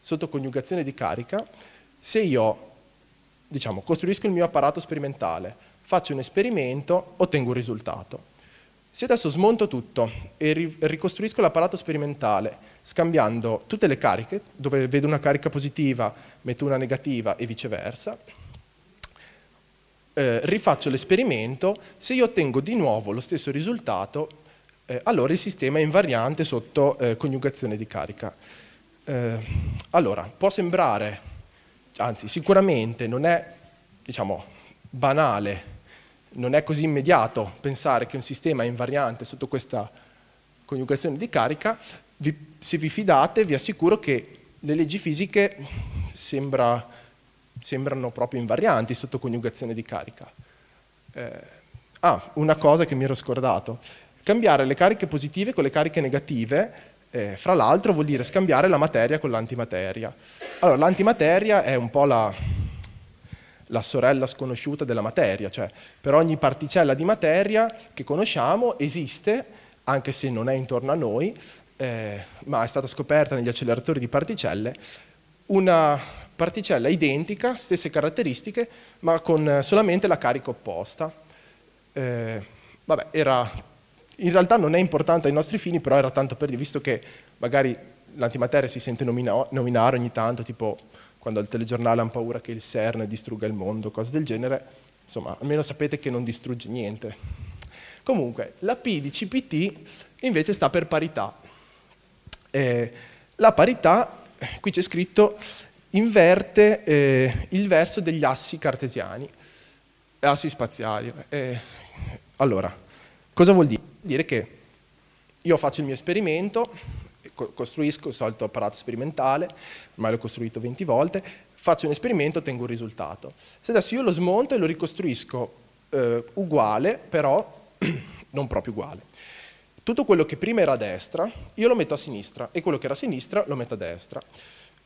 sotto coniugazione di carica se io diciamo, costruisco il mio apparato sperimentale, faccio un esperimento, ottengo un risultato. Se adesso smonto tutto e ricostruisco l'apparato sperimentale scambiando tutte le cariche, dove vedo una carica positiva, metto una negativa e viceversa, eh, rifaccio l'esperimento, se io ottengo di nuovo lo stesso risultato, eh, allora il sistema è invariante sotto eh, coniugazione di carica. Eh, allora, può sembrare, anzi sicuramente non è diciamo, banale, non è così immediato pensare che un sistema è invariante sotto questa coniugazione di carica, vi, se vi fidate vi assicuro che le leggi fisiche sembra sembrano proprio invarianti sotto coniugazione di carica. Eh, ah, una cosa che mi ero scordato. Cambiare le cariche positive con le cariche negative, eh, fra l'altro, vuol dire scambiare la materia con l'antimateria. Allora, l'antimateria è un po' la, la sorella sconosciuta della materia, cioè per ogni particella di materia che conosciamo esiste, anche se non è intorno a noi, eh, ma è stata scoperta negli acceleratori di particelle, una, particella identica, stesse caratteristiche, ma con eh, solamente la carica opposta. Eh, vabbè, era, in realtà non è importante ai nostri fini, però era tanto per dire, visto che magari l'antimateria si sente nomina nominare ogni tanto, tipo quando al telegiornale hanno paura che il CERN distrugga il mondo, cose del genere, insomma, almeno sapete che non distrugge niente. Comunque, la P di CPT invece sta per parità. Eh, la parità, qui c'è scritto, inverte eh, il verso degli assi cartesiani, assi spaziali. Eh, allora, cosa vuol dire? Vuol dire che io faccio il mio esperimento, costruisco il solito apparato sperimentale, ormai l'ho costruito 20 volte, faccio un esperimento, e ottengo un risultato. Se adesso io lo smonto e lo ricostruisco eh, uguale, però non proprio uguale. Tutto quello che prima era a destra, io lo metto a sinistra e quello che era a sinistra lo metto a destra.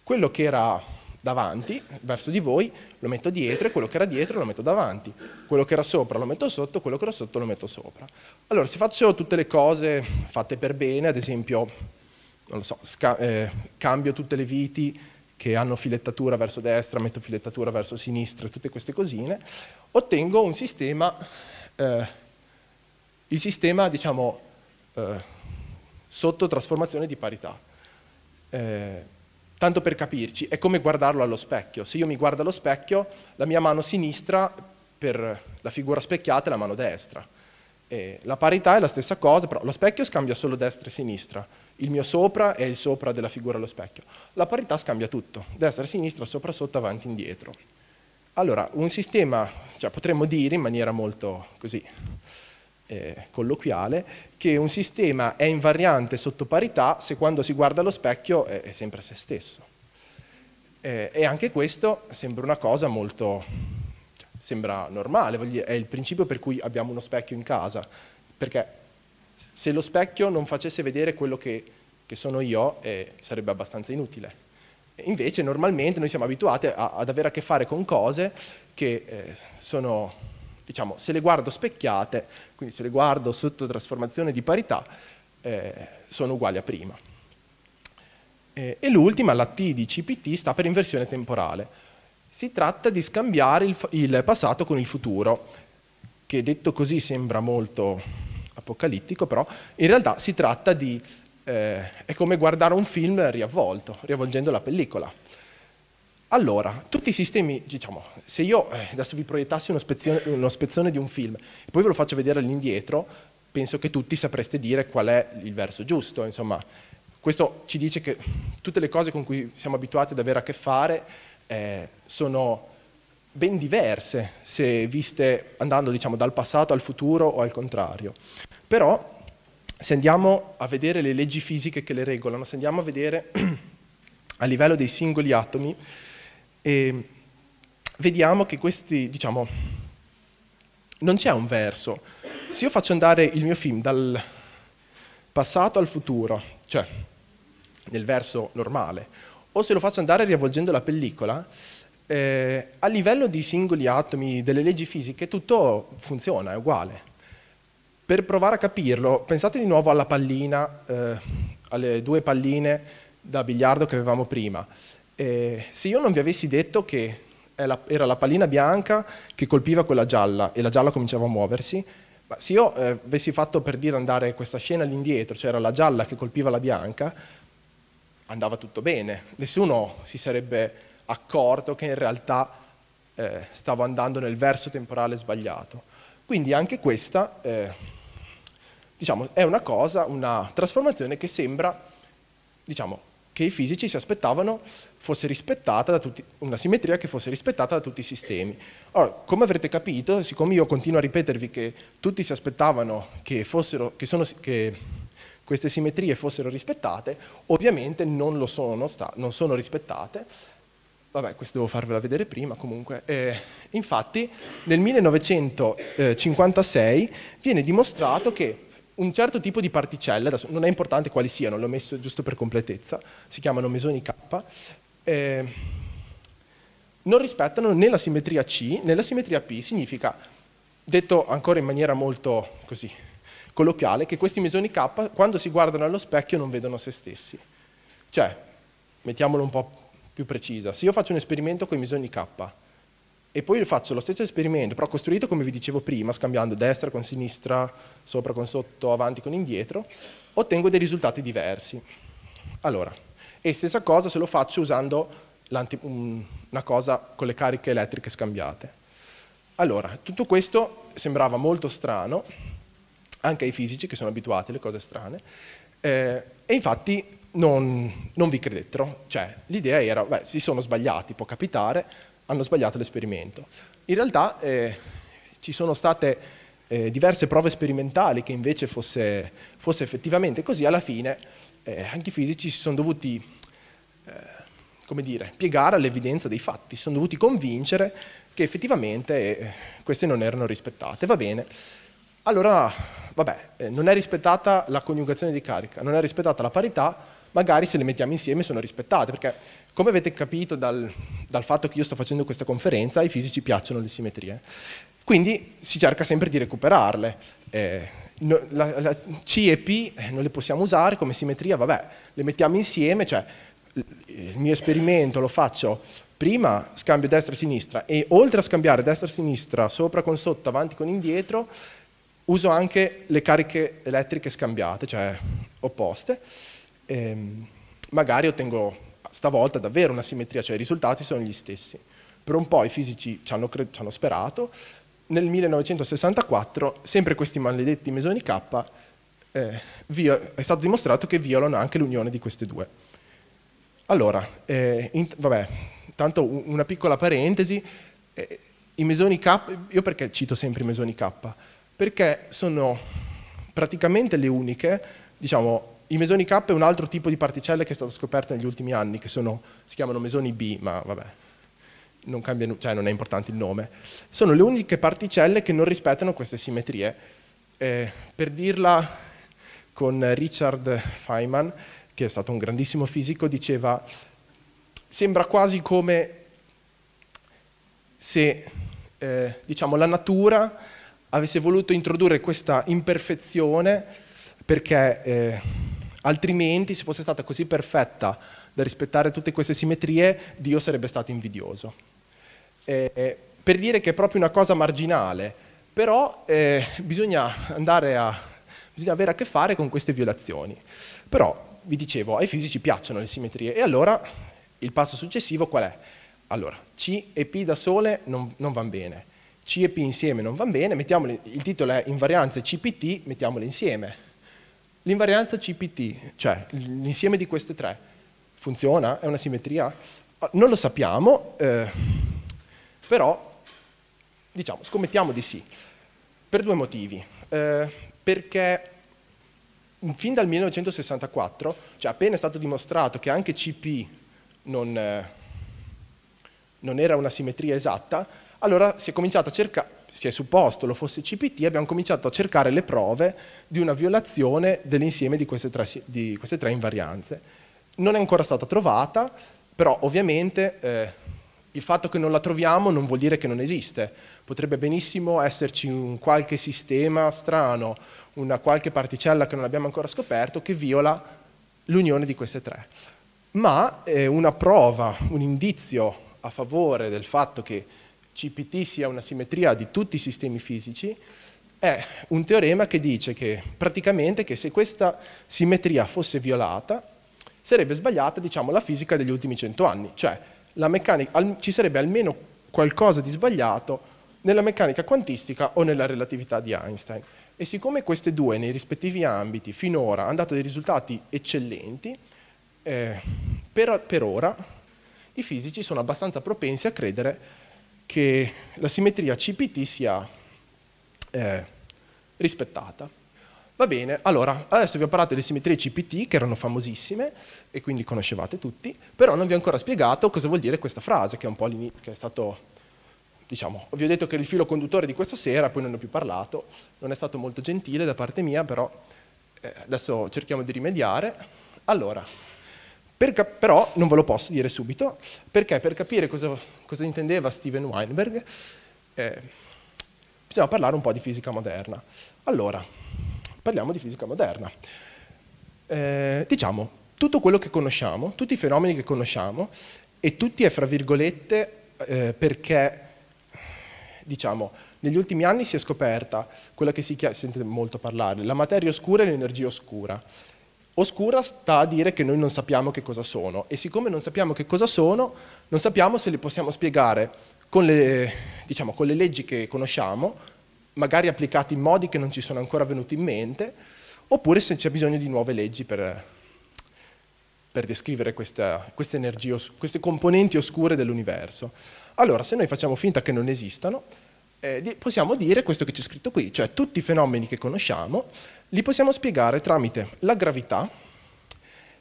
Quello che era davanti, verso di voi, lo metto dietro e quello che era dietro lo metto davanti, quello che era sopra lo metto sotto, quello che era sotto lo metto sopra. Allora, se faccio tutte le cose fatte per bene, ad esempio, non lo so, eh, cambio tutte le viti che hanno filettatura verso destra, metto filettatura verso sinistra, tutte queste cosine, ottengo un sistema, eh, il sistema, diciamo, eh, sotto trasformazione di parità. Eh, Tanto per capirci, è come guardarlo allo specchio. Se io mi guardo allo specchio, la mia mano sinistra per la figura specchiata è la mano destra. E la parità è la stessa cosa, però lo specchio scambia solo destra e sinistra. Il mio sopra è il sopra della figura allo specchio. La parità scambia tutto, destra e sinistra, sopra, sotto, avanti, indietro. Allora, un sistema, cioè, potremmo dire in maniera molto così eh, colloquiale che un sistema è invariante sotto parità se quando si guarda allo specchio è, è sempre se stesso. Eh, e anche questo sembra una cosa molto, sembra normale, dire, è il principio per cui abbiamo uno specchio in casa, perché se lo specchio non facesse vedere quello che, che sono io eh, sarebbe abbastanza inutile. Invece normalmente noi siamo abituati a, ad avere a che fare con cose che eh, sono diciamo, se le guardo specchiate, quindi se le guardo sotto trasformazione di parità, eh, sono uguali a prima. Eh, e l'ultima, la T di CPT, sta per inversione temporale. Si tratta di scambiare il, il passato con il futuro, che detto così sembra molto apocalittico, però in realtà si tratta di... Eh, è come guardare un film riavvolto, riavvolgendo la pellicola. Allora, tutti i sistemi, diciamo, se io eh, adesso vi proiettassi uno spezzone, uno spezzone di un film e poi ve lo faccio vedere all'indietro, penso che tutti sapreste dire qual è il verso giusto, insomma. Questo ci dice che tutte le cose con cui siamo abituati ad avere a che fare eh, sono ben diverse se viste andando diciamo, dal passato al futuro o al contrario. Però se andiamo a vedere le leggi fisiche che le regolano, se andiamo a vedere a livello dei singoli atomi, e vediamo che questi, diciamo, non c'è un verso. Se io faccio andare il mio film dal passato al futuro, cioè nel verso normale, o se lo faccio andare riavvolgendo la pellicola, eh, a livello di singoli atomi, delle leggi fisiche, tutto funziona, è uguale. Per provare a capirlo, pensate di nuovo alla pallina, eh, alle due palline da biliardo che avevamo prima. Eh, se io non vi avessi detto che era la pallina bianca che colpiva quella gialla e la gialla cominciava a muoversi, ma se io eh, avessi fatto per dire andare questa scena all'indietro, cioè era la gialla che colpiva la bianca, andava tutto bene, nessuno si sarebbe accorto che in realtà eh, stavo andando nel verso temporale sbagliato. Quindi anche questa eh, diciamo, è una cosa, una trasformazione che sembra diciamo, che i fisici si aspettavano fosse rispettata da tutti, una simmetria che fosse rispettata da tutti i sistemi. Allora, come avrete capito, siccome io continuo a ripetervi che tutti si aspettavano che, fossero, che, sono, che queste simmetrie fossero rispettate, ovviamente non lo sono, non sono rispettate, vabbè, questo devo farvela vedere prima comunque, eh, infatti nel 1956 viene dimostrato che un certo tipo di particelle, adesso non è importante quali siano, l'ho messo giusto per completezza, si chiamano mesoni K, eh, non rispettano né la simmetria C né la simmetria P, significa, detto ancora in maniera molto così colloquiale, che questi mesoni K quando si guardano allo specchio non vedono se stessi. Cioè, mettiamolo un po' più precisa, se io faccio un esperimento con i mesoni K, e poi faccio lo stesso esperimento, però costruito come vi dicevo prima, scambiando destra con sinistra, sopra con sotto, avanti con indietro, ottengo dei risultati diversi. Allora, e stessa cosa se lo faccio usando una cosa con le cariche elettriche scambiate. Allora, tutto questo sembrava molto strano, anche ai fisici che sono abituati alle cose strane, eh, e infatti non, non vi credettero, cioè l'idea era, beh, si sono sbagliati, può capitare, hanno sbagliato l'esperimento. In realtà eh, ci sono state eh, diverse prove sperimentali che invece fosse, fosse effettivamente così, alla fine eh, anche i fisici si sono dovuti eh, come dire, piegare all'evidenza dei fatti, si sono dovuti convincere che effettivamente eh, queste non erano rispettate. Va bene, allora, vabbè, eh, non è rispettata la coniugazione di carica, non è rispettata la parità, magari se le mettiamo insieme sono rispettate, perché come avete capito dal, dal fatto che io sto facendo questa conferenza, i fisici piacciono le simmetrie. Quindi si cerca sempre di recuperarle. Eh, no, la, la C e P eh, non le possiamo usare come simmetria, vabbè, le mettiamo insieme, cioè il mio esperimento lo faccio prima scambio destra-sinistra e e oltre a scambiare destra-sinistra, e sopra con sotto, avanti con indietro, uso anche le cariche elettriche scambiate, cioè opposte, e ehm, magari ottengo stavolta davvero una simmetria, cioè i risultati sono gli stessi. Per un po' i fisici ci hanno, ci hanno sperato, nel 1964 sempre questi maledetti mesoni K eh, è stato dimostrato che violano anche l'unione di queste due. Allora, eh, in, vabbè, tanto una piccola parentesi, eh, i mesoni K, io perché cito sempre i mesoni K? Perché sono praticamente le uniche, diciamo, i mesoni K è un altro tipo di particelle che è stato scoperto negli ultimi anni, che sono, si chiamano mesoni B, ma vabbè, non, cambia, cioè non è importante il nome. Sono le uniche particelle che non rispettano queste simmetrie. Eh, per dirla con Richard Feynman, che è stato un grandissimo fisico, diceva sembra quasi come se eh, diciamo, la natura avesse voluto introdurre questa imperfezione perché eh, Altrimenti, se fosse stata così perfetta da rispettare tutte queste simmetrie, Dio sarebbe stato invidioso. Eh, eh per dire che è proprio una cosa marginale, però eh, bisogna, a, bisogna avere a che fare con queste violazioni. Però, vi dicevo, ai fisici piacciono le simmetrie e allora il passo successivo qual è? Allora, C e P da sole non, non vanno bene, C e P insieme non vanno bene, il titolo è invarianze CPT, mettiamole insieme L'invarianza CPT, cioè l'insieme di queste tre, funziona? È una simmetria? Non lo sappiamo, eh, però diciamo, scommettiamo di sì, per due motivi. Eh, perché fin dal 1964, cioè appena è stato dimostrato che anche CP non, eh, non era una simmetria esatta, allora si è cominciato a cercare, si è supposto lo fosse CPT, abbiamo cominciato a cercare le prove di una violazione dell'insieme di, di, queste tre invarianze. Non è ancora stata trovata, però ovviamente eh, il fatto che non la troviamo non vuol dire che non esiste. Potrebbe benissimo esserci un qualche sistema strano, una qualche particella che non abbiamo ancora scoperto, che viola l'unione di queste tre. Ma eh, una prova, un indizio a favore del fatto che CPT sia una simmetria di tutti i sistemi fisici, è un teorema che dice che praticamente che se questa simmetria fosse violata sarebbe sbagliata diciamo, la fisica degli ultimi cento anni, cioè meccanica, al, ci sarebbe almeno qualcosa di sbagliato nella meccanica quantistica o nella relatività di Einstein. E siccome queste due nei rispettivi ambiti finora hanno dato dei risultati eccellenti, eh, per, per ora i fisici sono abbastanza propensi a credere che la simmetria CPT sia eh, rispettata. Va bene, allora, adesso vi ho parlato delle simmetrie CPT, che erano famosissime e quindi conoscevate tutti, però non vi ho ancora spiegato cosa vuol dire questa frase, che è un po' l'inizio, che è stato diciamo, vi ho detto che era il filo conduttore di questa sera, poi non ne ho più parlato, non è stato molto gentile da parte mia, però eh, adesso cerchiamo di rimediare. Allora, per però non ve lo posso dire subito, perché per capire cosa, cosa intendeva Steven Weinberg eh, bisogna parlare un po' di fisica moderna. Allora, parliamo di fisica moderna. Eh, diciamo, tutto quello che conosciamo, tutti i fenomeni che conosciamo, e tutti è fra virgolette eh, perché, diciamo, negli ultimi anni si è scoperta quella che si chiama, sente molto parlare, la materia oscura e l'energia oscura Oscura sta a dire che noi non sappiamo che cosa sono e siccome non sappiamo che cosa sono, non sappiamo se li possiamo spiegare con le, diciamo, con le leggi che conosciamo, magari applicate in modi che non ci sono ancora venuti in mente, oppure se c'è bisogno di nuove leggi per, per descrivere questa, queste, energie, queste componenti oscure dell'universo. Allora, se noi facciamo finta che non esistano, eh, possiamo dire questo che c'è scritto qui, cioè tutti i fenomeni che conosciamo li possiamo spiegare tramite la gravità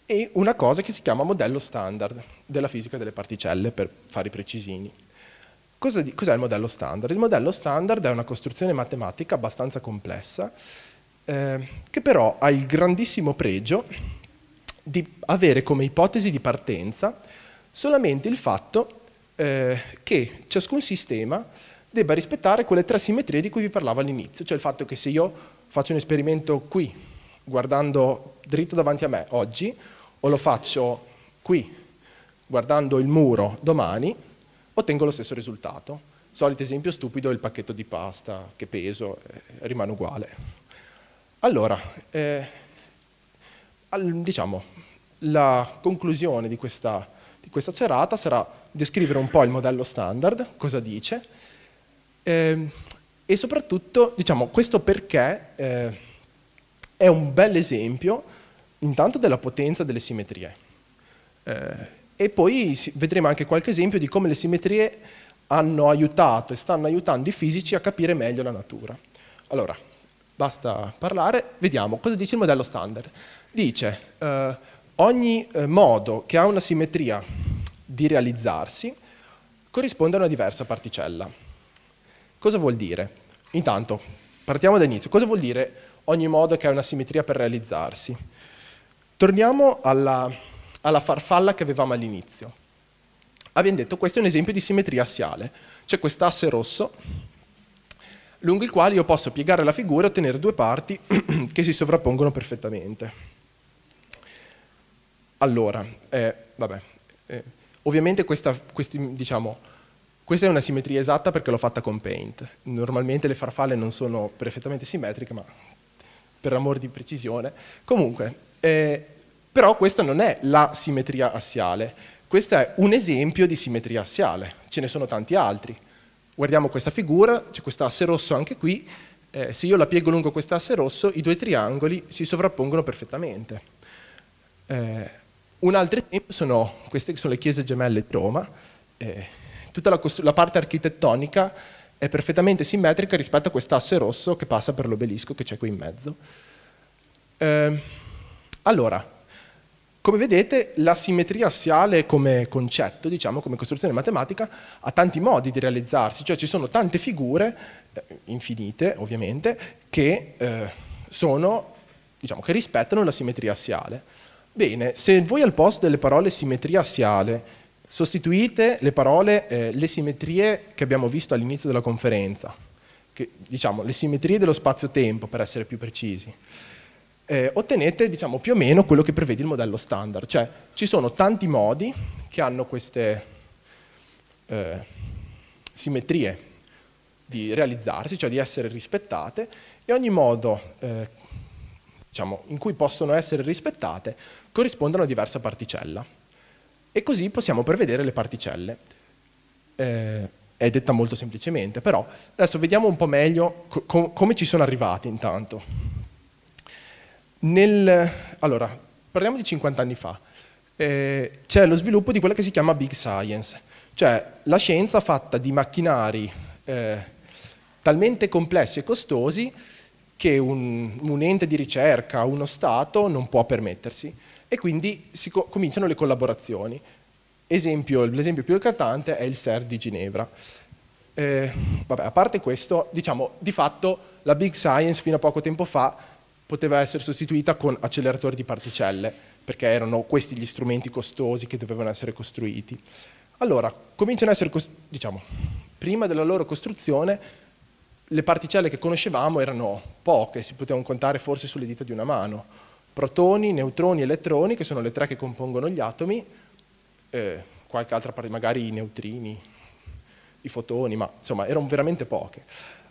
e una cosa che si chiama modello standard della fisica delle particelle, per fare i precisini. Cos'è il modello standard? Il modello standard è una costruzione matematica abbastanza complessa, eh, che però ha il grandissimo pregio di avere come ipotesi di partenza solamente il fatto eh, che ciascun sistema debba rispettare quelle tre simmetrie di cui vi parlavo all'inizio, cioè il fatto che se io faccio un esperimento qui, guardando dritto davanti a me oggi, o lo faccio qui, guardando il muro domani, ottengo lo stesso risultato. Solito esempio stupido, è il pacchetto di pasta che peso eh, rimane uguale. Allora, eh, al, diciamo, la conclusione di questa, di questa cerata sarà descrivere un po' il modello standard, cosa dice, eh, e soprattutto, diciamo, questo perché eh, è un bel esempio intanto della potenza delle simmetrie. Eh, e poi vedremo anche qualche esempio di come le simmetrie hanno aiutato e stanno aiutando i fisici a capire meglio la natura. Allora, basta parlare, vediamo cosa dice il modello standard. Dice eh, ogni eh, modo che ha una simmetria di realizzarsi corrisponde a una diversa particella. Cosa vuol dire? Intanto, partiamo dall'inizio. Cosa vuol dire ogni modo che ha una simmetria per realizzarsi? Torniamo alla, alla farfalla che avevamo all'inizio. Abbiamo detto questo è un esempio di simmetria assiale. C'è quest'asse rosso lungo il quale io posso piegare la figura e ottenere due parti che si sovrappongono perfettamente. Allora, eh, vabbè, eh, ovviamente questa, questi, diciamo, questa è una simmetria esatta perché l'ho fatta con Paint. Normalmente le farfalle non sono perfettamente simmetriche, ma per amor di precisione. Comunque, eh, però questa non è la simmetria assiale, questo è un esempio di simmetria assiale, ce ne sono tanti altri. Guardiamo questa figura, c'è quest'asse rosso anche qui, eh, se io la piego lungo quest'asse rosso i due triangoli si sovrappongono perfettamente. Eh, un altro esempio sono queste che sono le chiese gemelle di Roma, eh, tutta la, la parte architettonica è perfettamente simmetrica rispetto a quest'asse rosso che passa per l'obelisco che c'è qui in mezzo. Eh, allora, come vedete, la simmetria assiale come concetto, diciamo, come costruzione matematica, ha tanti modi di realizzarsi, cioè ci sono tante figure, eh, infinite ovviamente, che, eh, sono, diciamo, che rispettano la simmetria assiale. Bene, se voi al posto delle parole simmetria assiale Sostituite le parole eh, le simmetrie che abbiamo visto all'inizio della conferenza, che, diciamo le simmetrie dello spazio-tempo per essere più precisi. Eh, ottenete diciamo, più o meno quello che prevede il modello standard, cioè ci sono tanti modi che hanno queste eh, simmetrie di realizzarsi, cioè di essere rispettate, e ogni modo eh, diciamo, in cui possono essere rispettate corrisponde a una diversa particella e così possiamo prevedere le particelle. Eh, è detta molto semplicemente, però adesso vediamo un po' meglio co come ci sono arrivati intanto. Nel, allora, parliamo di 50 anni fa. Eh, c'è lo sviluppo di quella che si chiama Big Science, cioè la scienza fatta di macchinari eh, talmente complessi e costosi che un, un ente di ricerca, uno Stato non può permettersi e quindi si co cominciano le collaborazioni. l'esempio più eclatante è il SER di Ginevra. Eh, vabbè, a parte questo, diciamo, di fatto la big science fino a poco tempo fa poteva essere sostituita con acceleratori di particelle, perché erano questi gli strumenti costosi che dovevano essere costruiti. Allora, cominciano a essere, diciamo, prima della loro costruzione, le particelle che conoscevamo erano poche, si potevano contare forse sulle dita di una mano protoni, neutroni, elettroni, che sono le tre che compongono gli atomi, eh, qualche altra parte, magari i neutrini, i fotoni, ma insomma erano veramente poche.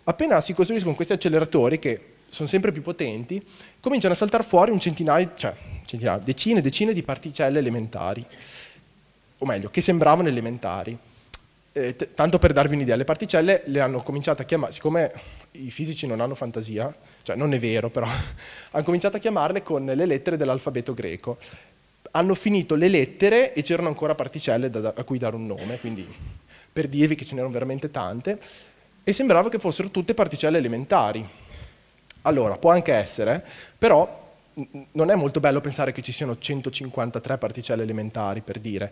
Appena si costruiscono questi acceleratori, che sono sempre più potenti, cominciano a saltare fuori un centinaio, cioè centinaio, decine e decine di particelle elementari, o meglio, che sembravano elementari. Eh, tanto per darvi un'idea, le particelle le hanno cominciate a chiamare, siccome i fisici non hanno fantasia, cioè non è vero però, hanno cominciato a chiamarle con le lettere dell'alfabeto greco. Hanno finito le lettere e c'erano ancora particelle da, a cui dare un nome, quindi per dirvi che ce n'erano veramente tante, e sembrava che fossero tutte particelle elementari. Allora, può anche essere, però non è molto bello pensare che ci siano 153 particelle elementari, per dire,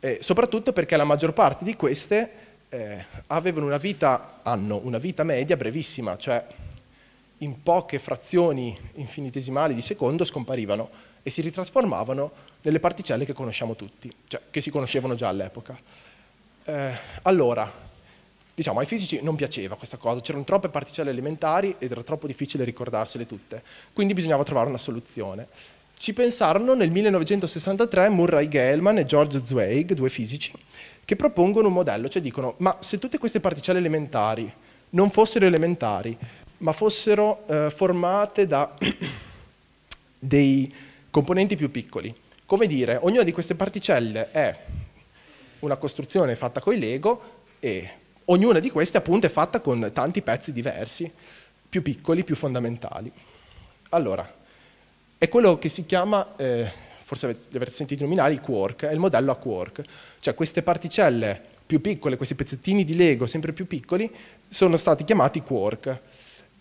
e soprattutto perché la maggior parte di queste eh, avevano una vita, hanno una vita media brevissima, cioè in poche frazioni infinitesimali di secondo scomparivano e si ritrasformavano nelle particelle che conosciamo tutti, cioè che si conoscevano già all'epoca. Eh, allora, diciamo, ai fisici non piaceva questa cosa, c'erano troppe particelle elementari ed era troppo difficile ricordarsele tutte, quindi bisognava trovare una soluzione. Ci pensarono nel 1963 Murray Gell-Mann e George Zweig, due fisici, che propongono un modello, cioè dicono ma se tutte queste particelle elementari non fossero elementari, ma fossero eh, formate da dei componenti più piccoli, come dire, ognuna di queste particelle è una costruzione fatta con i Lego e ognuna di queste appunto è fatta con tanti pezzi diversi, più piccoli, più fondamentali. Allora, è quello che si chiama eh, forse li avete sentiti nominare, i quark, è il modello a quark. Cioè queste particelle più piccole, questi pezzettini di Lego sempre più piccoli, sono stati chiamati quark.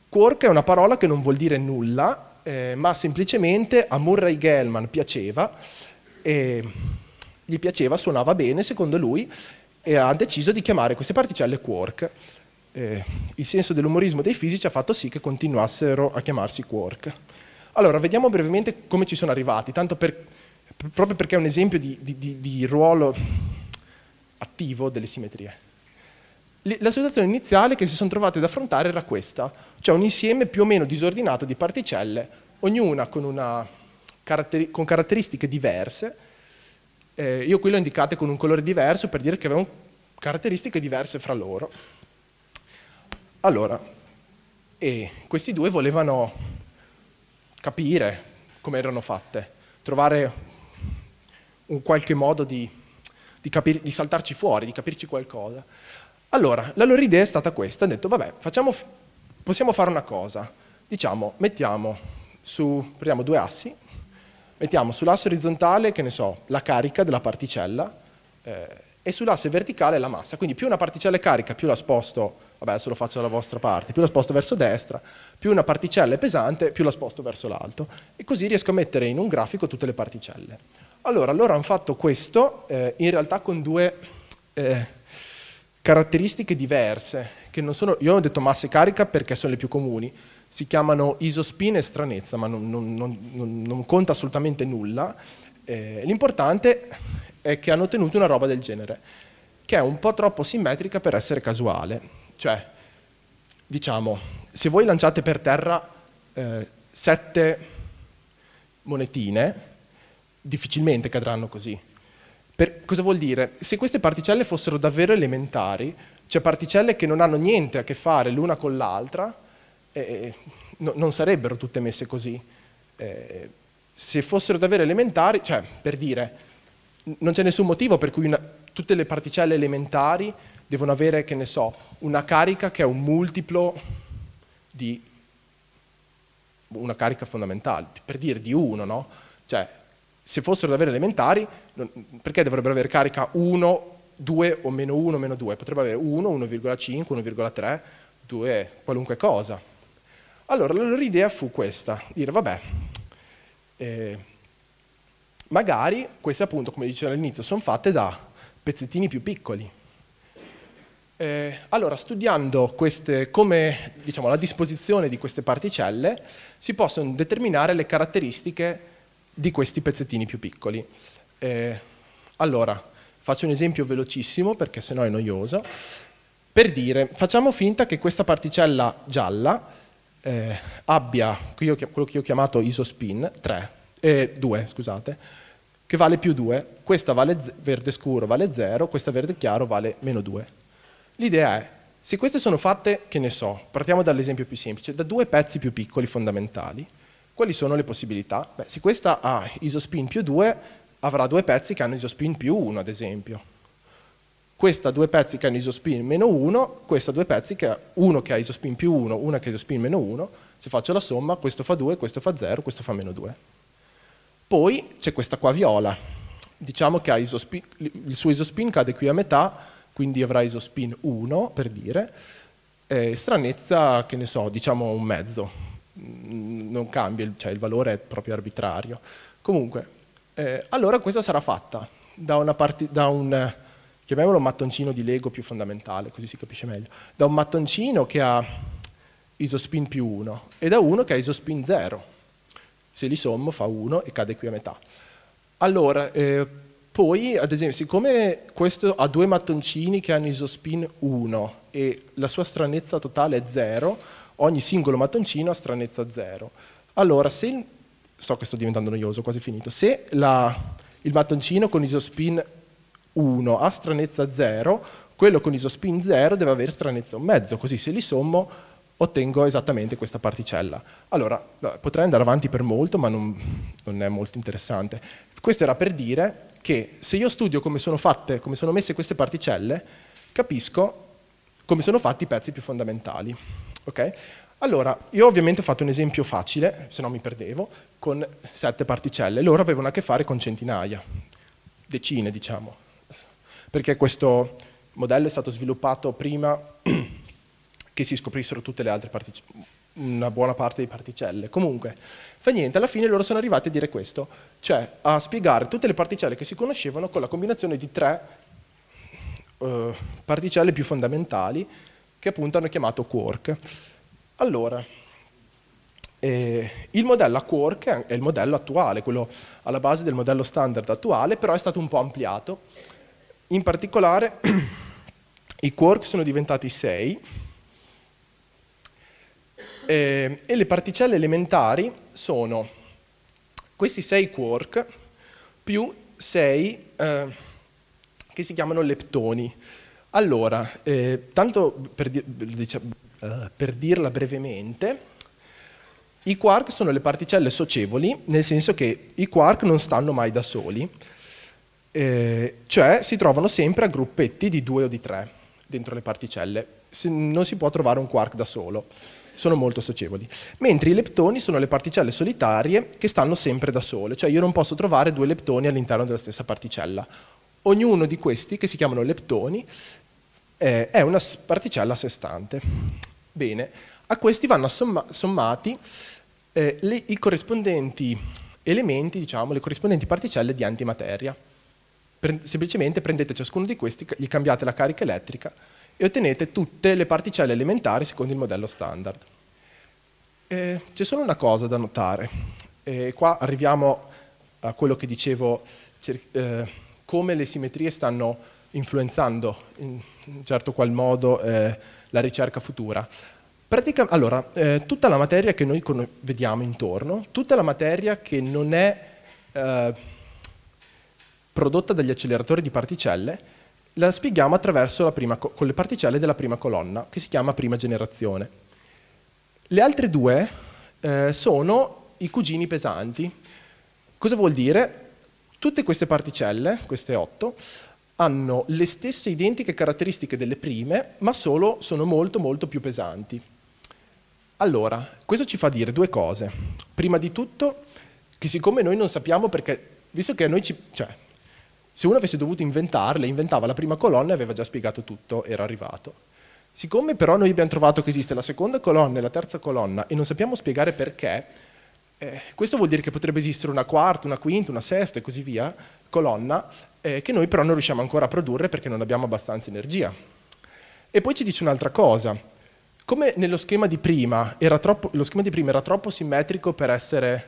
Quark è una parola che non vuol dire nulla, eh, ma semplicemente a Murray Gellman piaceva, e gli piaceva, suonava bene secondo lui, e ha deciso di chiamare queste particelle quark. Eh, il senso dell'umorismo dei fisici ha fatto sì che continuassero a chiamarsi quark. Allora, vediamo brevemente come ci sono arrivati, tanto per, proprio perché è un esempio di, di, di, di ruolo attivo delle simmetrie. La situazione iniziale che si sono trovati ad affrontare era questa, cioè un insieme più o meno disordinato di particelle, ognuna con, una, con caratteristiche diverse. Eh, io qui le ho indicate con un colore diverso per dire che avevano caratteristiche diverse fra loro. Allora, questi due volevano capire come erano fatte, trovare un qualche modo di, di, capir, di saltarci fuori, di capirci qualcosa. Allora, la loro idea è stata questa, hanno detto, vabbè, facciamo, possiamo fare una cosa, diciamo, mettiamo su, prendiamo due assi, mettiamo sull'asse orizzontale, che ne so, la carica della particella eh, e sull'asse verticale la massa, quindi più una particella è carica, più la sposto vabbè adesso lo faccio dalla vostra parte, più la sposto verso destra, più una particella è pesante, più la sposto verso l'alto. E così riesco a mettere in un grafico tutte le particelle. Allora, loro hanno fatto questo eh, in realtà con due eh, caratteristiche diverse, che non sono, io ho detto massa e carica perché sono le più comuni, si chiamano isospin e stranezza, ma non, non, non, non conta assolutamente nulla. Eh, l'importante è che hanno ottenuto una roba del genere, che è un po' troppo simmetrica per essere casuale. Cioè, diciamo, se voi lanciate per terra eh, sette monetine, difficilmente cadranno così. Per, cosa vuol dire? Se queste particelle fossero davvero elementari, cioè particelle che non hanno niente a che fare l'una con l'altra, eh, eh no, non sarebbero tutte messe così. Eh, se fossero davvero elementari, cioè per dire, non c'è nessun motivo per cui una, tutte le particelle elementari devono avere, che ne so, una carica che è un multiplo di una carica fondamentale, per dire di 1, no? Cioè, se fossero davvero elementari, perché dovrebbero avere carica 1, 2 o meno 1, meno 2? Potrebbero avere 1, 1,5, 1,3, 2, qualunque cosa. Allora, la loro idea fu questa, dire, vabbè, eh, magari queste appunto, come dicevo all'inizio, sono fatte da pezzettini più piccoli, eh, allora, studiando queste, come diciamo, la disposizione di queste particelle, si possono determinare le caratteristiche di questi pezzettini più piccoli. Eh, allora, faccio un esempio velocissimo perché sennò è noioso. Per dire, facciamo finta che questa particella gialla eh, abbia quello che io ho chiamato isospin 3, eh, 2, scusate, che vale più 2, questa vale verde scuro vale 0, questa verde chiaro vale meno 2. L'idea è, se queste sono fatte, che ne so, partiamo dall'esempio più semplice, da due pezzi più piccoli fondamentali, quali sono le possibilità? Beh, se questa ha isospin più 2, avrà due pezzi che hanno isospin più 1, ad esempio. Questa ha due pezzi che hanno isospin meno 1, questa ha due pezzi che ha uno che ha isospin più 1, una che ha isospin meno 1, se faccio la somma, questo fa 2, questo fa 0, questo fa meno 2. Poi c'è questa qua viola, diciamo che il suo isospin cade qui a metà, quindi avrà isospin 1 per dire, eh, stranezza che ne so, diciamo un mezzo, mm, non cambia, cioè il valore è proprio arbitrario. Comunque, eh, allora questa sarà fatta da, da un, chiamiamolo mattoncino di Lego più fondamentale, così si capisce meglio, da un mattoncino che ha isospin più 1 e da uno che ha isospin 0. Se li sommo fa 1 e cade qui a metà. Allora, eh, poi, ad esempio, siccome questo ha due mattoncini che hanno isospin 1 e la sua stranezza totale è 0, ogni singolo mattoncino ha stranezza 0. Allora, se, so che sto diventando noioso, quasi finito, se la, il mattoncino con isospin 1 ha stranezza 0, quello con isospin 0 deve avere stranezza 1,5, così se li sommo ottengo esattamente questa particella. Allora, eh, potrei andare avanti per molto, ma non, non è molto interessante. Questo era per dire che se io studio come sono fatte, come sono messe queste particelle, capisco come sono fatti i pezzi più fondamentali. Okay? Allora, io ovviamente ho fatto un esempio facile, se no mi perdevo, con sette particelle. Loro avevano a che fare con centinaia, decine diciamo, perché questo modello è stato sviluppato prima che si scoprissero tutte le altre particelle una buona parte di particelle. Comunque, fa niente, alla fine loro sono arrivati a dire questo, cioè a spiegare tutte le particelle che si conoscevano con la combinazione di tre eh, particelle più fondamentali che appunto hanno chiamato quark. Allora, eh, il modello a quark è il modello attuale, quello alla base del modello standard attuale, però è stato un po' ampliato. In particolare i quark sono diventati 6 eh, e le particelle elementari sono questi sei quark più sei eh, che si chiamano leptoni. Allora, eh, tanto per, diciamo, per dirla brevemente, i quark sono le particelle socievoli, nel senso che i quark non stanno mai da soli, eh, cioè si trovano sempre a gruppetti di due o di tre dentro le particelle. Se non si può trovare un quark da solo sono molto socievoli. Mentre i leptoni sono le particelle solitarie che stanno sempre da sole, cioè io non posso trovare due leptoni all'interno della stessa particella. Ognuno di questi, che si chiamano leptoni, eh, è una particella a sé stante. Bene, a questi vanno somma sommati eh, le, i corrispondenti elementi, diciamo, le corrispondenti particelle di antimateria. Pre semplicemente prendete ciascuno di questi, gli cambiate la carica elettrica e ottenete tutte le particelle elementari secondo il modello standard. Eh, c'è solo una cosa da notare, e eh, qua arriviamo a quello che dicevo, eh, come le simmetrie stanno influenzando in un certo qual modo eh, la ricerca futura. Pratica, allora, eh, tutta la materia che noi vediamo intorno, tutta la materia che non è eh, prodotta dagli acceleratori di particelle, la spieghiamo attraverso la prima, con le particelle della prima colonna, che si chiama prima generazione. Le altre due eh, sono i cugini pesanti. Cosa vuol dire? Tutte queste particelle, queste otto, hanno le stesse identiche caratteristiche delle prime, ma solo sono molto molto più pesanti. Allora, questo ci fa dire due cose. Prima di tutto, che siccome noi non sappiamo perché, visto che noi ci, cioè, se uno avesse dovuto inventarle, inventava la prima colonna e aveva già spiegato tutto, era arrivato. Siccome però noi abbiamo trovato che esiste la seconda colonna e la terza colonna e non sappiamo spiegare perché, eh, questo vuol dire che potrebbe esistere una quarta, una quinta, una sesta e così via, colonna, eh, che noi però non riusciamo ancora a produrre perché non abbiamo abbastanza energia. E poi ci dice un'altra cosa. Come nello schema di prima, era troppo, lo schema di prima era troppo simmetrico per essere...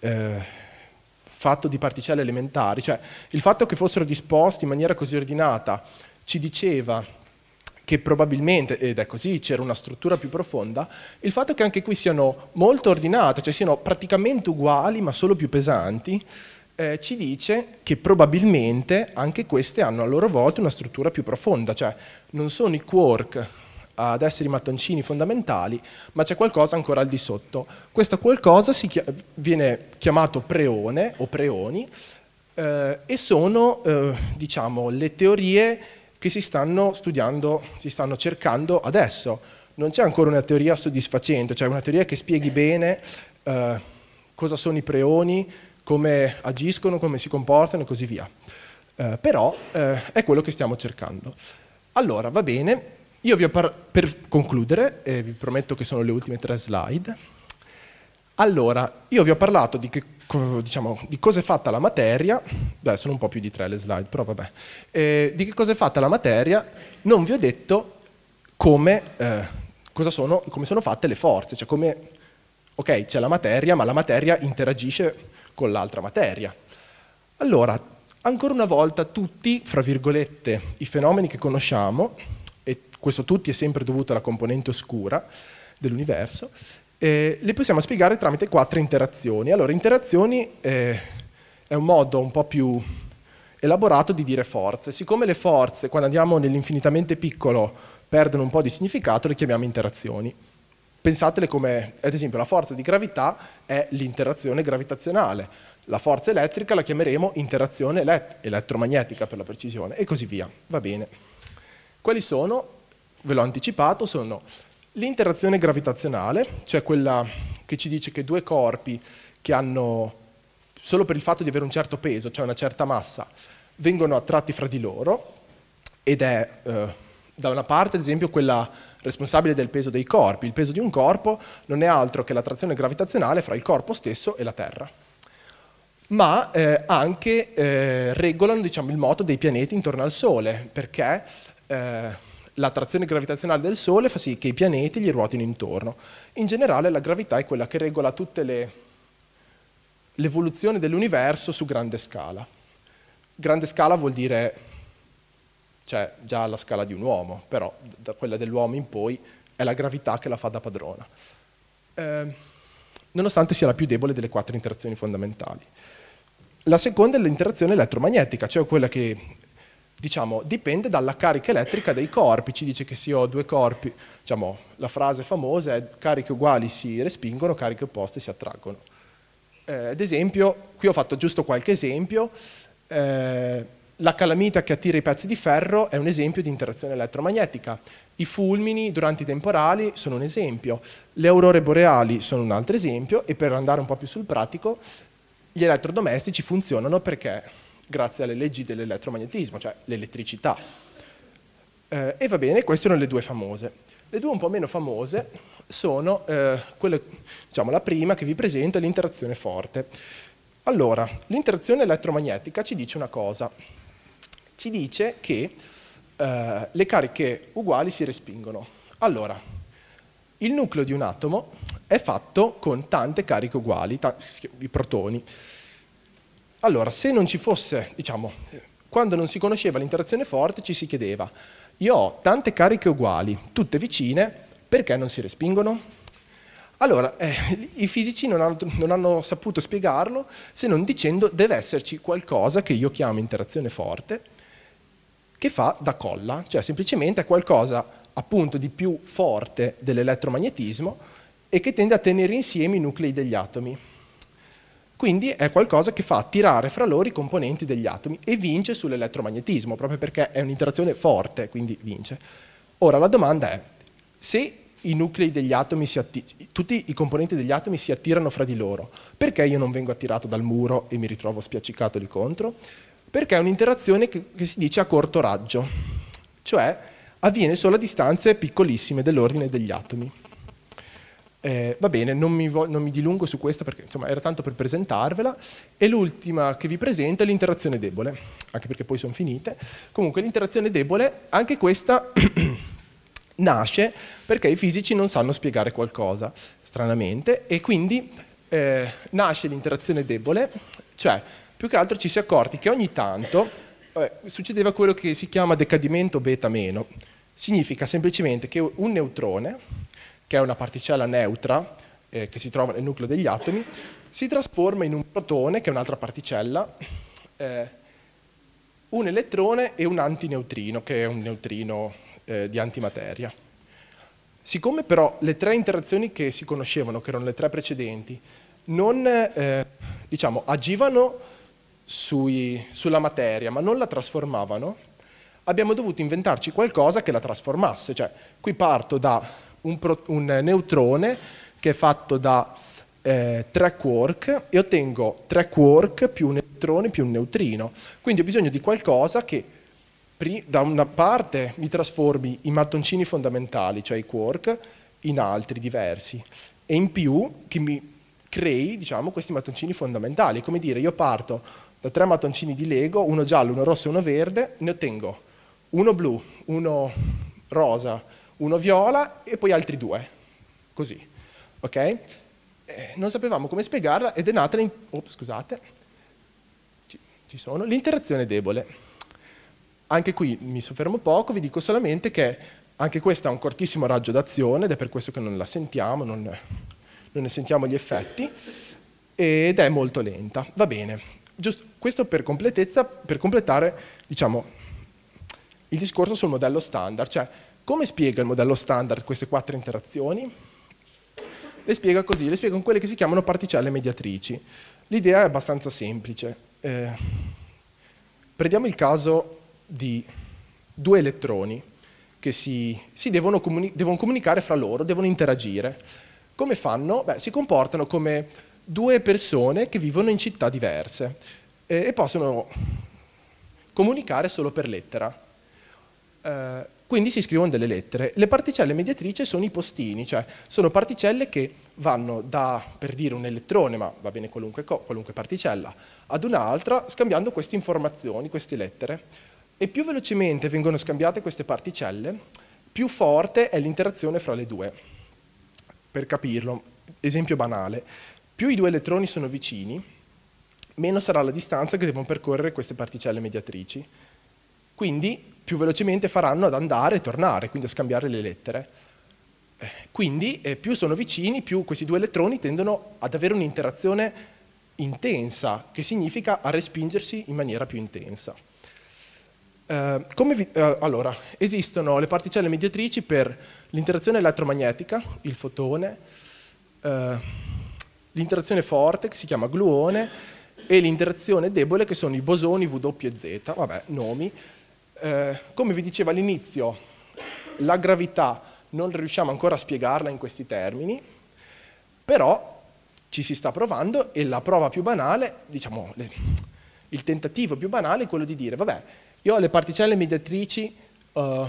Eh, fatto di particelle elementari, cioè il fatto che fossero disposti in maniera così ordinata ci diceva che probabilmente, ed è così, c'era una struttura più profonda, il fatto che anche qui siano molto ordinate, cioè siano praticamente uguali ma solo più pesanti, eh, ci dice che probabilmente anche queste hanno a loro volta una struttura più profonda, cioè non sono i quark ad essere i mattoncini fondamentali, ma c'è qualcosa ancora al di sotto. Questo qualcosa chia viene chiamato preone o preoni eh, e sono eh, diciamo, le teorie che si stanno studiando, si stanno cercando adesso. Non c'è ancora una teoria soddisfacente, cioè una teoria che spieghi bene eh, cosa sono i preoni, come agiscono, come si comportano e così via. Eh, però eh, è quello che stiamo cercando. Allora, va bene, io vi ho par- per concludere, eh, vi prometto che sono le ultime tre slide. Allora, io vi ho parlato di, che, diciamo, di cosa è fatta la materia, beh, sono un po' più di tre le slide, però vabbè, eh, di che cosa è fatta la materia, non vi ho detto come, eh, sono, come sono fatte le forze, cioè come, ok, c'è la materia, ma la materia interagisce con l'altra materia. Allora, ancora una volta tutti, fra virgolette, i fenomeni che conosciamo questo tutti è sempre dovuto alla componente oscura dell'universo, eh, le possiamo spiegare tramite quattro interazioni. Allora, interazioni eh, è un modo un po' più elaborato di dire forze. Siccome le forze, quando andiamo nell'infinitamente piccolo, perdono un po' di significato, le chiamiamo interazioni. Pensatele come, ad esempio, la forza di gravità è l'interazione gravitazionale, la forza elettrica la chiameremo interazione elett- elettromagnetica per la precisione, e così via. Va bene. Quali sono ve l'ho anticipato, sono l'interazione gravitazionale, cioè quella che ci dice che due corpi che hanno, solo per il fatto di avere un certo peso, cioè una certa massa, vengono attratti fra di loro ed è eh, da una parte ad esempio quella responsabile del peso dei corpi. Il peso di un corpo non è altro che l'attrazione gravitazionale fra il corpo stesso e la Terra ma eh, anche eh, regolano diciamo, il moto dei pianeti intorno al Sole, perché eh, l'attrazione gravitazionale del Sole fa sì che i pianeti gli ruotino intorno. In generale la gravità è quella che regola tutta l'evoluzione dell'universo su grande scala. Grande scala vuol dire, cioè già la scala di un uomo, però da quella dell'uomo in poi è la gravità che la fa da padrona. Eh, nonostante sia la più debole delle quattro interazioni fondamentali. La seconda è l'interazione elettromagnetica, cioè quella che diciamo, dipende dalla carica elettrica dei corpi. Ci dice che se io ho due corpi, diciamo, la frase famosa è cariche uguali si respingono, cariche opposte si attraggono. Eh, ad esempio, qui ho fatto giusto qualche esempio, eh, la calamita che attira i pezzi di ferro è un esempio di interazione elettromagnetica, i fulmini durante i temporali sono un esempio, le aurore boreali sono un altro esempio e per andare un po' più sul pratico, gli elettrodomestici funzionano perché grazie alle leggi dell'elettromagnetismo, cioè l'elettricità. Eh, e va bene, queste sono le due famose. Le due un po' meno famose sono eh, quelle, diciamo, la prima che vi presento è l'interazione forte. Allora, l'interazione elettromagnetica ci dice una cosa, ci dice che eh, le cariche uguali si respingono. Allora, il nucleo di un atomo è fatto con tante cariche uguali, i protoni, allora, se non ci fosse, diciamo, quando non si conosceva l'interazione forte ci si chiedeva, io ho tante cariche uguali, tutte vicine, perché non si respingono? Allora, eh, i fisici non hanno, non hanno, saputo spiegarlo se non dicendo deve esserci qualcosa che io chiamo interazione forte che fa da colla, cioè semplicemente è qualcosa appunto di più forte dell'elettromagnetismo e che tende a tenere insieme i nuclei degli atomi. Quindi è qualcosa che fa attirare fra loro i componenti degli atomi e vince sull'elettromagnetismo, proprio perché è un'interazione forte, quindi vince. Ora la domanda è, se i nuclei degli atomi si tutti i componenti degli atomi si attirano fra di loro, perché io non vengo attirato dal muro e mi ritrovo spiaccicato lì contro? Perché è un'interazione che, che si dice a corto raggio, cioè avviene solo a distanze piccolissime dell'ordine degli atomi. Eh, va bene, non mi, non mi, dilungo su questa perché insomma, era tanto per presentarvela. E l'ultima che vi presento è l'interazione debole, anche perché poi sono finite. Comunque l'interazione debole, anche questa nasce perché i fisici non sanno spiegare qualcosa, stranamente, e quindi eh, nasce l'interazione debole, cioè più che altro ci si è accorti che ogni tanto eh, succedeva quello che si chiama decadimento beta meno. Significa semplicemente che un neutrone che è una particella neutra eh, che si trova nel nucleo degli atomi, si trasforma in un protone, che è un'altra particella, eh, un elettrone e un antineutrino, che è un neutrino eh, di antimateria. Siccome però le tre interazioni che si conoscevano, che erano le tre precedenti, non eh, diciamo, agivano sui, sulla materia, ma non la trasformavano, abbiamo dovuto inventarci qualcosa che la trasformasse. Cioè, qui parto da un, pro, un eh, neutrone che è fatto da eh, tre quark e ottengo tre quark più un neutrone più un neutrino. Quindi ho bisogno di qualcosa che da una parte mi trasformi i mattoncini fondamentali, cioè i quark, in altri diversi e in più che mi crei diciamo, questi mattoncini fondamentali. Come dire, io parto da tre mattoncini di Lego, uno giallo, uno rosso e uno verde, ne ottengo uno blu, uno rosa, uno viola e poi altri due, così. Okay? Eh, non sapevamo come spiegarla ed è nata scusate, l'interazione debole. Anche qui mi soffermo poco, vi dico solamente che anche questa ha un cortissimo raggio d'azione ed è per questo che non la sentiamo, non, non ne sentiamo gli effetti ed è molto lenta. Va bene, Giusto, questo per completezza, per completare diciamo, il discorso sul modello standard, cioè come spiega il modello standard queste quattro interazioni? Le spiega così, le spiega con quelle che si chiamano particelle mediatrici. L'idea è abbastanza semplice. Eh, prendiamo il caso di due elettroni che si, si devono, comuni devono, comunicare fra loro, devono interagire. Come fanno? Beh, si comportano come due persone che vivono in città diverse eh, e possono comunicare solo per lettera. Eh, quindi si scrivono delle lettere. Le particelle mediatrici sono i postini, cioè sono particelle che vanno da, per dire, un elettrone, ma va bene qualunque, qualunque particella, ad un'altra, scambiando queste informazioni, queste lettere. E più velocemente vengono scambiate queste particelle, più forte è l'interazione fra le due. Per capirlo, esempio banale, più i due elettroni sono vicini, meno sarà la distanza che devono percorrere queste particelle mediatrici. Quindi più velocemente faranno ad andare e tornare, quindi a scambiare le lettere. Eh, quindi eh, più sono vicini, più questi due elettroni tendono ad avere un'interazione intensa, che significa a respingersi in maniera più intensa. Eh, vi, eh, allora, esistono le particelle mediatrici per l'interazione elettromagnetica, il fotone, eh, l'interazione forte, che si chiama gluone, e l'interazione debole, che sono i bosoni W e Z, vabbè, nomi, eh, come vi dicevo all'inizio, la gravità non riusciamo ancora a spiegarla in questi termini, però ci si sta provando e la prova più banale, diciamo, le, il tentativo più banale è quello di dire, vabbè, io ho le particelle mediatrici, uh,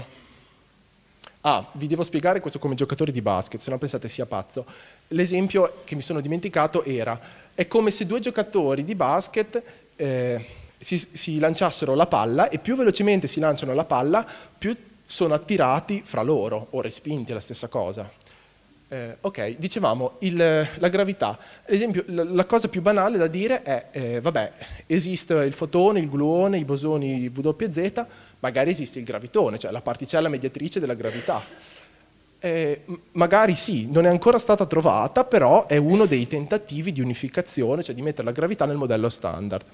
ah, vi devo spiegare questo come giocatore di basket, se no pensate sia pazzo. L'esempio che mi sono dimenticato era, è come se due giocatori di basket... Eh, si, si lanciassero la palla e più velocemente si lanciano la palla, più sono attirati fra loro, o respinti, è la stessa cosa. Eh, ok, dicevamo il, la gravità. Ad esempio, la, la, cosa più banale da dire è, eh, vabbè, esiste il fotone, il gluone, i bosoni WZ, magari esiste il gravitone, cioè la particella mediatrice della gravità. Eh, magari sì, non è ancora stata trovata, però è uno dei tentativi di unificazione, cioè di mettere la gravità nel modello standard.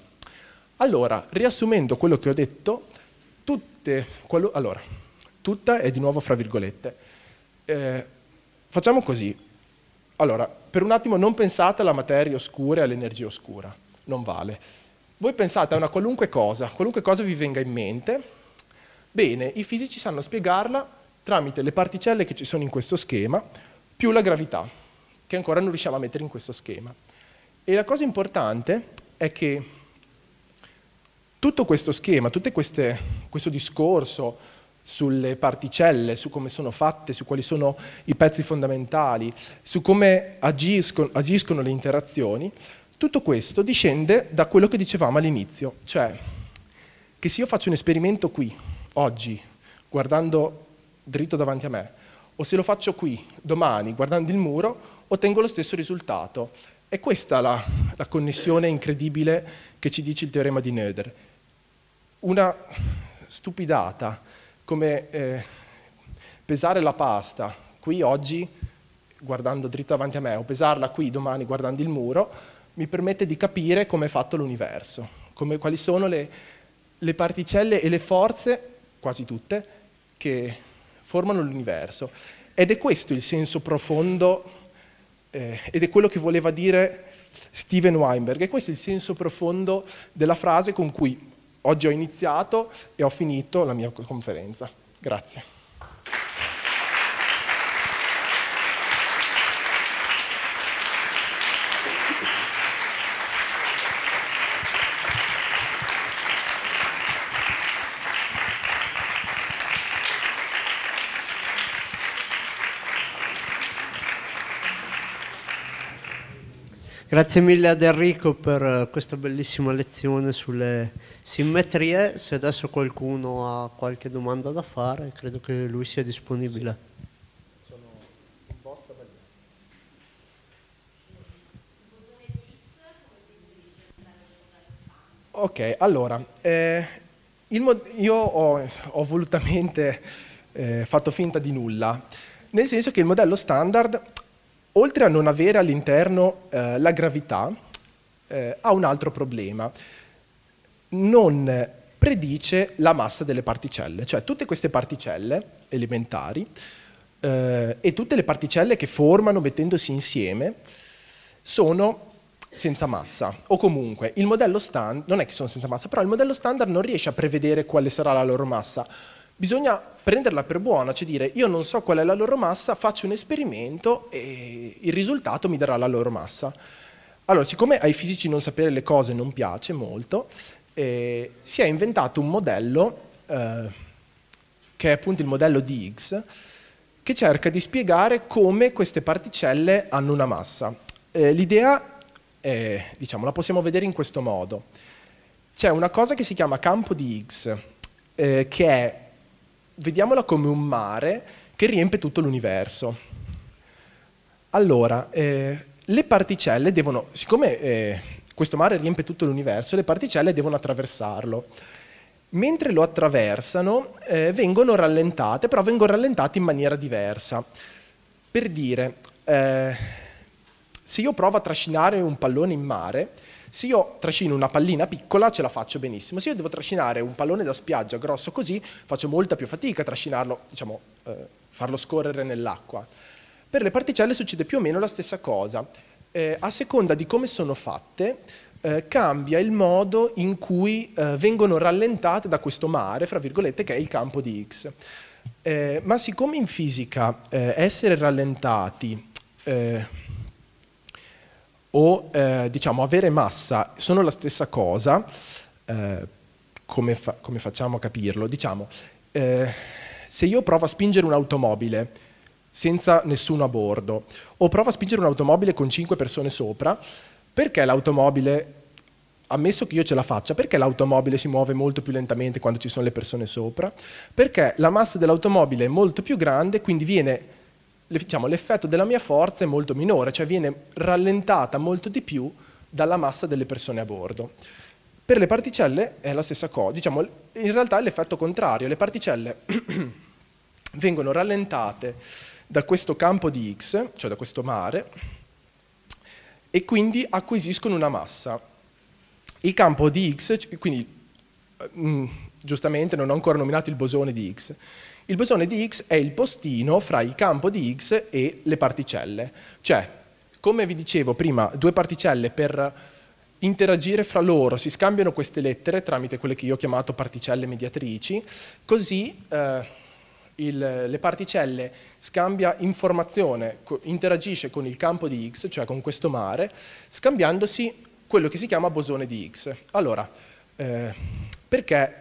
Allora, riassumendo quello che ho detto, tutte, quello, allora, tutta è di nuovo fra virgolette. Eh, facciamo così. Allora, per un attimo non pensate alla materia oscura e all'energia oscura, non vale. Voi pensate a una qualunque cosa, qualunque cosa vi venga in mente. Bene, i fisici sanno spiegarla tramite le particelle che ci sono in questo schema, più la gravità, che ancora non riusciamo a mettere in questo schema. E la cosa importante è che tutto questo schema, tutto questo discorso sulle particelle, su come sono fatte, su quali sono i pezzi fondamentali, su come agiscono, agiscono le interazioni, tutto questo discende da quello che dicevamo all'inizio, cioè che se io faccio un esperimento qui, oggi, guardando dritto davanti a me, o se lo faccio qui, domani, guardando il muro, ottengo lo stesso risultato. È questa la, la connessione incredibile che ci dice il teorema di Noether una stupidata come eh, pesare la pasta qui oggi guardando dritto davanti a me o pesarla qui domani guardando il muro mi permette di capire come è fatto l'universo, quali sono le, le particelle e le forze, quasi tutte, che formano l'universo. Ed è questo il senso profondo, eh, ed è quello che voleva dire Steven Weinberg, è questo il senso profondo della frase con cui Oggi ho iniziato e ho finito la mia conferenza. Grazie. Grazie mille ad Enrico per eh, questa bellissima lezione sulle simmetrie. Se adesso qualcuno ha qualche domanda da fare, credo che lui sia disponibile. Sono Ok, allora, eh, io ho, ho volutamente eh, fatto finta di nulla, nel senso che il modello standard oltre a non avere all'interno eh, la gravità, eh, ha un altro problema. Non predice la massa delle particelle, cioè tutte queste particelle elementari eh, e tutte le particelle che formano mettendosi insieme sono senza massa o comunque il modello standard non è che sono senza massa, però il modello standard non riesce a prevedere quale sarà la loro massa. Bisogna prenderla per buona, cioè dire io non so qual è la loro massa, faccio un esperimento e il risultato mi darà la loro massa. Allora, siccome ai fisici non sapere le cose non piace molto, eh, si è inventato un modello, eh, che è appunto il modello di Higgs, che cerca di spiegare come queste particelle hanno una massa. Eh, l'idea, diciamo, la possiamo vedere in questo modo. C'è una cosa che si chiama campo di Higgs, eh, che è vediamola come un mare che riempie tutto l'universo. Allora, eh, le particelle devono, siccome eh, questo mare riempie tutto l'universo, le particelle devono attraversarlo. Mentre lo attraversano eh, vengono rallentate, però vengono rallentate in maniera diversa. Per dire, eh, se io provo a trascinare un pallone in mare, se io trascino una pallina piccola ce la faccio benissimo, se io devo trascinare un pallone da spiaggia grosso così faccio molta più fatica a trascinarlo, diciamo, eh, farlo scorrere nell'acqua. Per le particelle succede più o meno la stessa cosa. Eh, a seconda di come sono fatte, eh, cambia il modo in cui eh, vengono rallentate da questo mare, fra virgolette, che è il campo di X. Eh, ma siccome in fisica eh, essere rallentati eh, o eh, diciamo avere massa sono la stessa cosa, eh, come, fa come, facciamo a capirlo? Diciamo, eh, se io provo a spingere un'automobile senza nessuno a bordo o provo a spingere un'automobile con 5 persone sopra, perché l'automobile, ammesso che io ce la faccia, perché l'automobile si muove molto più lentamente quando ci sono le persone sopra? Perché la massa dell'automobile è molto più grande, quindi viene diciamo, l'effetto della mia forza è molto minore, cioè viene rallentata molto di più dalla massa delle persone a bordo. Per le particelle è la stessa cosa, diciamo, in realtà è l'effetto contrario, le particelle vengono rallentate da questo campo di X, cioè da questo mare, e quindi acquisiscono una massa. Il campo di X, quindi eh, mh, giustamente non ho ancora nominato il bosone di X, il bosone di Higgs è il postino fra il campo di Higgs e le particelle. Cioè, come vi dicevo prima, due particelle per interagire fra loro, si scambiano queste lettere tramite quelle che io ho chiamato particelle mediatrici, così eh, il, le particelle scambia informazione, interagisce con il campo di X, cioè con questo mare, scambiandosi quello che si chiama bosone di X. Allora, eh, perché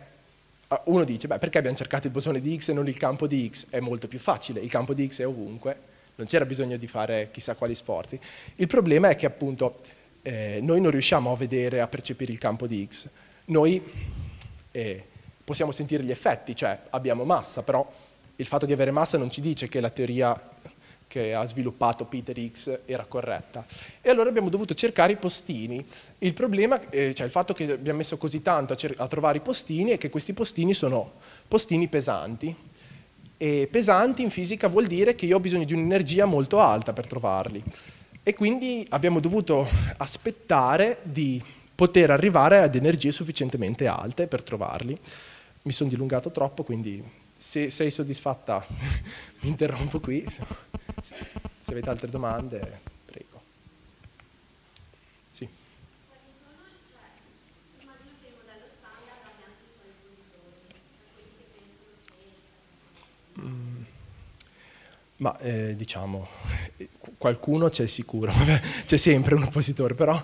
Ah, uno dice, beh, perché abbiamo cercato il bosone di X e non il campo di X? È molto più facile, il campo di X è ovunque, non c'era bisogno di fare chissà quali sforzi. Il problema è che appunto eh, noi non riusciamo a vedere, a percepire il campo di X. Noi eh, possiamo sentire gli effetti, cioè abbiamo massa, però il fatto di avere massa non ci dice che la teoria che ha sviluppato Peter X era corretta. E allora abbiamo dovuto cercare i postini. Il problema, eh, cioè il fatto che abbiamo messo così tanto a, a trovare i postini è che questi postini sono postini pesanti. E pesanti in fisica vuol dire che io ho bisogno di un'energia molto alta per trovarli. E quindi abbiamo dovuto aspettare di poter arrivare ad energie sufficientemente alte per trovarli. Mi sono dilungato troppo, quindi se sei soddisfatta mi interrompo qui. Se avete altre domande, prego. Sì. Mm. Ma eh, diciamo, qualcuno c'è sicuro, c'è sempre un oppositore, però...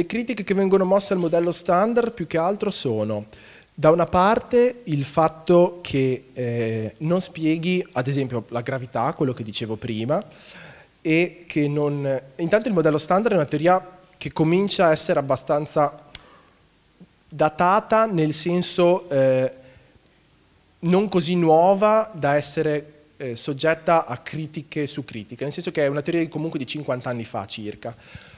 le critiche che vengono mosse al modello standard più che altro sono da una parte il fatto che eh, non spieghi, ad esempio, la gravità, quello che dicevo prima, e che non... Intanto il modello standard è una teoria che comincia a essere abbastanza datata, nel senso eh, non così nuova da essere eh, soggetta a critiche su critiche, nel senso che è una teoria comunque di 50 anni fa circa.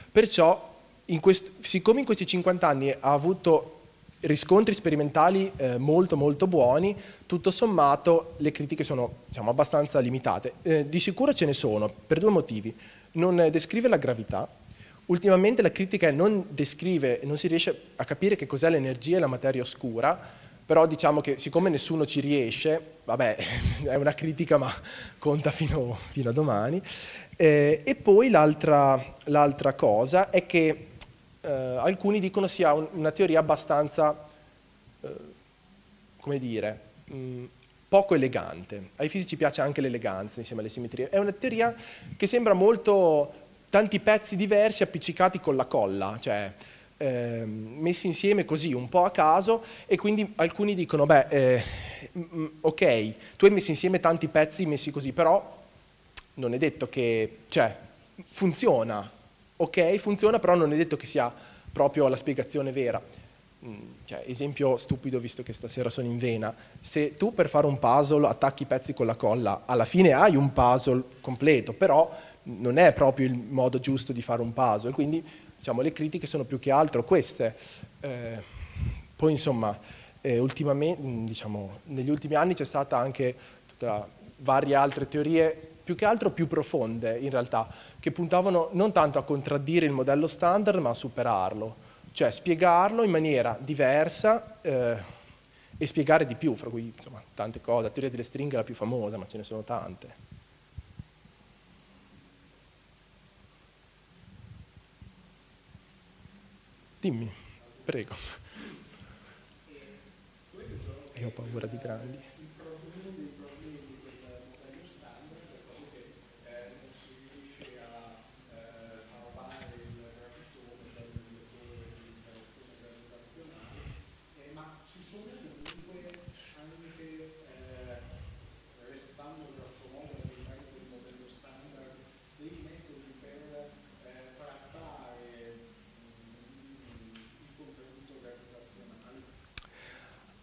Perciò in siccome in questi 50 anni ha avuto riscontri sperimentali eh, molto molto buoni, tutto sommato le critiche sono diciamo, abbastanza limitate. Eh, di sicuro ce ne sono, per due motivi. Non descrive la gravità, ultimamente la critica non descrive, non si riesce a capire che cos'è l'energia e la materia oscura, però diciamo che siccome nessuno ci riesce, vabbè, è una critica ma conta fino, fino a domani. Eh, e poi l'altra cosa è che eh, alcuni dicono sia un, una teoria abbastanza, eh, come dire, mh, mm, poco elegante. Ai fisici piace anche l'eleganza insieme alle simmetrie. È una teoria che sembra molto tanti pezzi diversi appiccicati con la colla, cioè eh, messi insieme così un po' a caso e quindi alcuni dicono, beh, eh, mm, mm, ok, tu hai messo insieme tanti pezzi messi così, però non è detto che, cioè, funziona, ok, funziona, però non è detto che sia proprio la spiegazione vera. Mm, cioè, esempio stupido visto che stasera sono in vena, se tu per fare un puzzle attacchi i pezzi con la colla, alla fine hai un puzzle completo, però non è proprio il modo giusto di fare un puzzle, quindi diciamo, le critiche sono più che altro queste. Eh, poi insomma, eh, mm, diciamo, negli ultimi anni c'è stata anche tutta varie altre teorie, più che altro più profonde in realtà, che puntavano non tanto a contraddire il modello standard ma a superarlo, cioè spiegarlo in maniera diversa eh, e spiegare di più, fra cui insomma, tante cose, la teoria delle stringhe è la più famosa ma ce ne sono tante. Dimmi, prego. Io ho paura di grandi.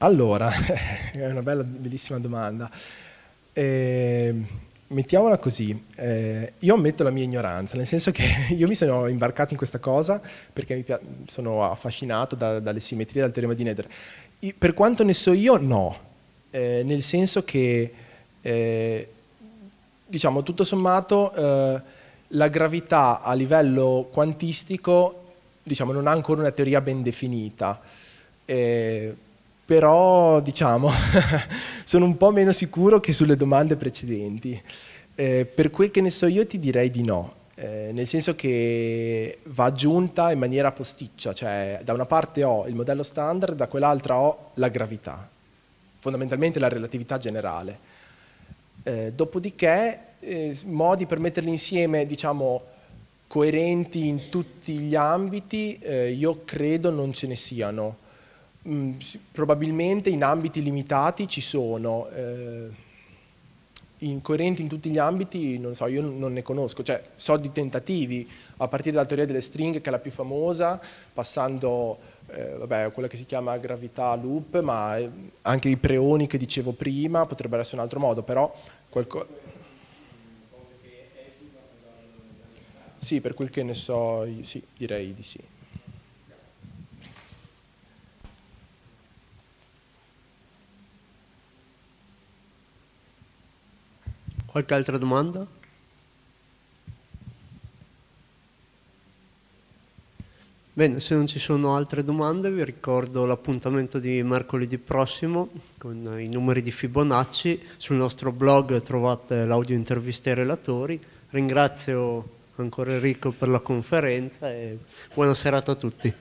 Allora, è una bella, bellissima domanda. Eh, mettiamola così, eh, io ammetto la mia ignoranza, nel senso che io mi sono imbarcato in questa cosa perché mi sono affascinato da, dalle simmetrie del teorema di Neder. I, per quanto ne so io, no, eh, nel senso che, eh, diciamo, tutto sommato, eh, la gravità a livello quantistico, diciamo, non ha ancora una teoria ben definita. Eh, però diciamo sono un po' meno sicuro che sulle domande precedenti. Eh, per quel che ne so io ti direi di no, eh, nel senso che va aggiunta in maniera posticcia, cioè da una parte ho il modello standard, da quell'altra ho la gravità, fondamentalmente la relatività generale. Eh, dopodiché eh, modi per metterli insieme, diciamo, coerenti in tutti gli ambiti, eh, io credo non ce ne siano. Mm, probabilmente in ambiti limitati ci sono, eh, incoerenti in tutti gli ambiti, non so, io non ne conosco, cioè so di tentativi, a partire dalla teoria delle stringhe che è la più famosa, passando eh, vabbè, quella che si chiama gravità loop, ma eh, anche i preoni che dicevo prima potrebbero essere un altro modo, però qualcosa... Sì, per quel che ne so, sì, direi di sì. Qualche altra domanda? Bene, se non ci sono altre domande vi ricordo l'appuntamento di mercoledì prossimo con i numeri di Fibonacci. Sul nostro blog trovate l'audio interviste ai relatori. Ringrazio ancora Enrico per la conferenza e buona serata a tutti.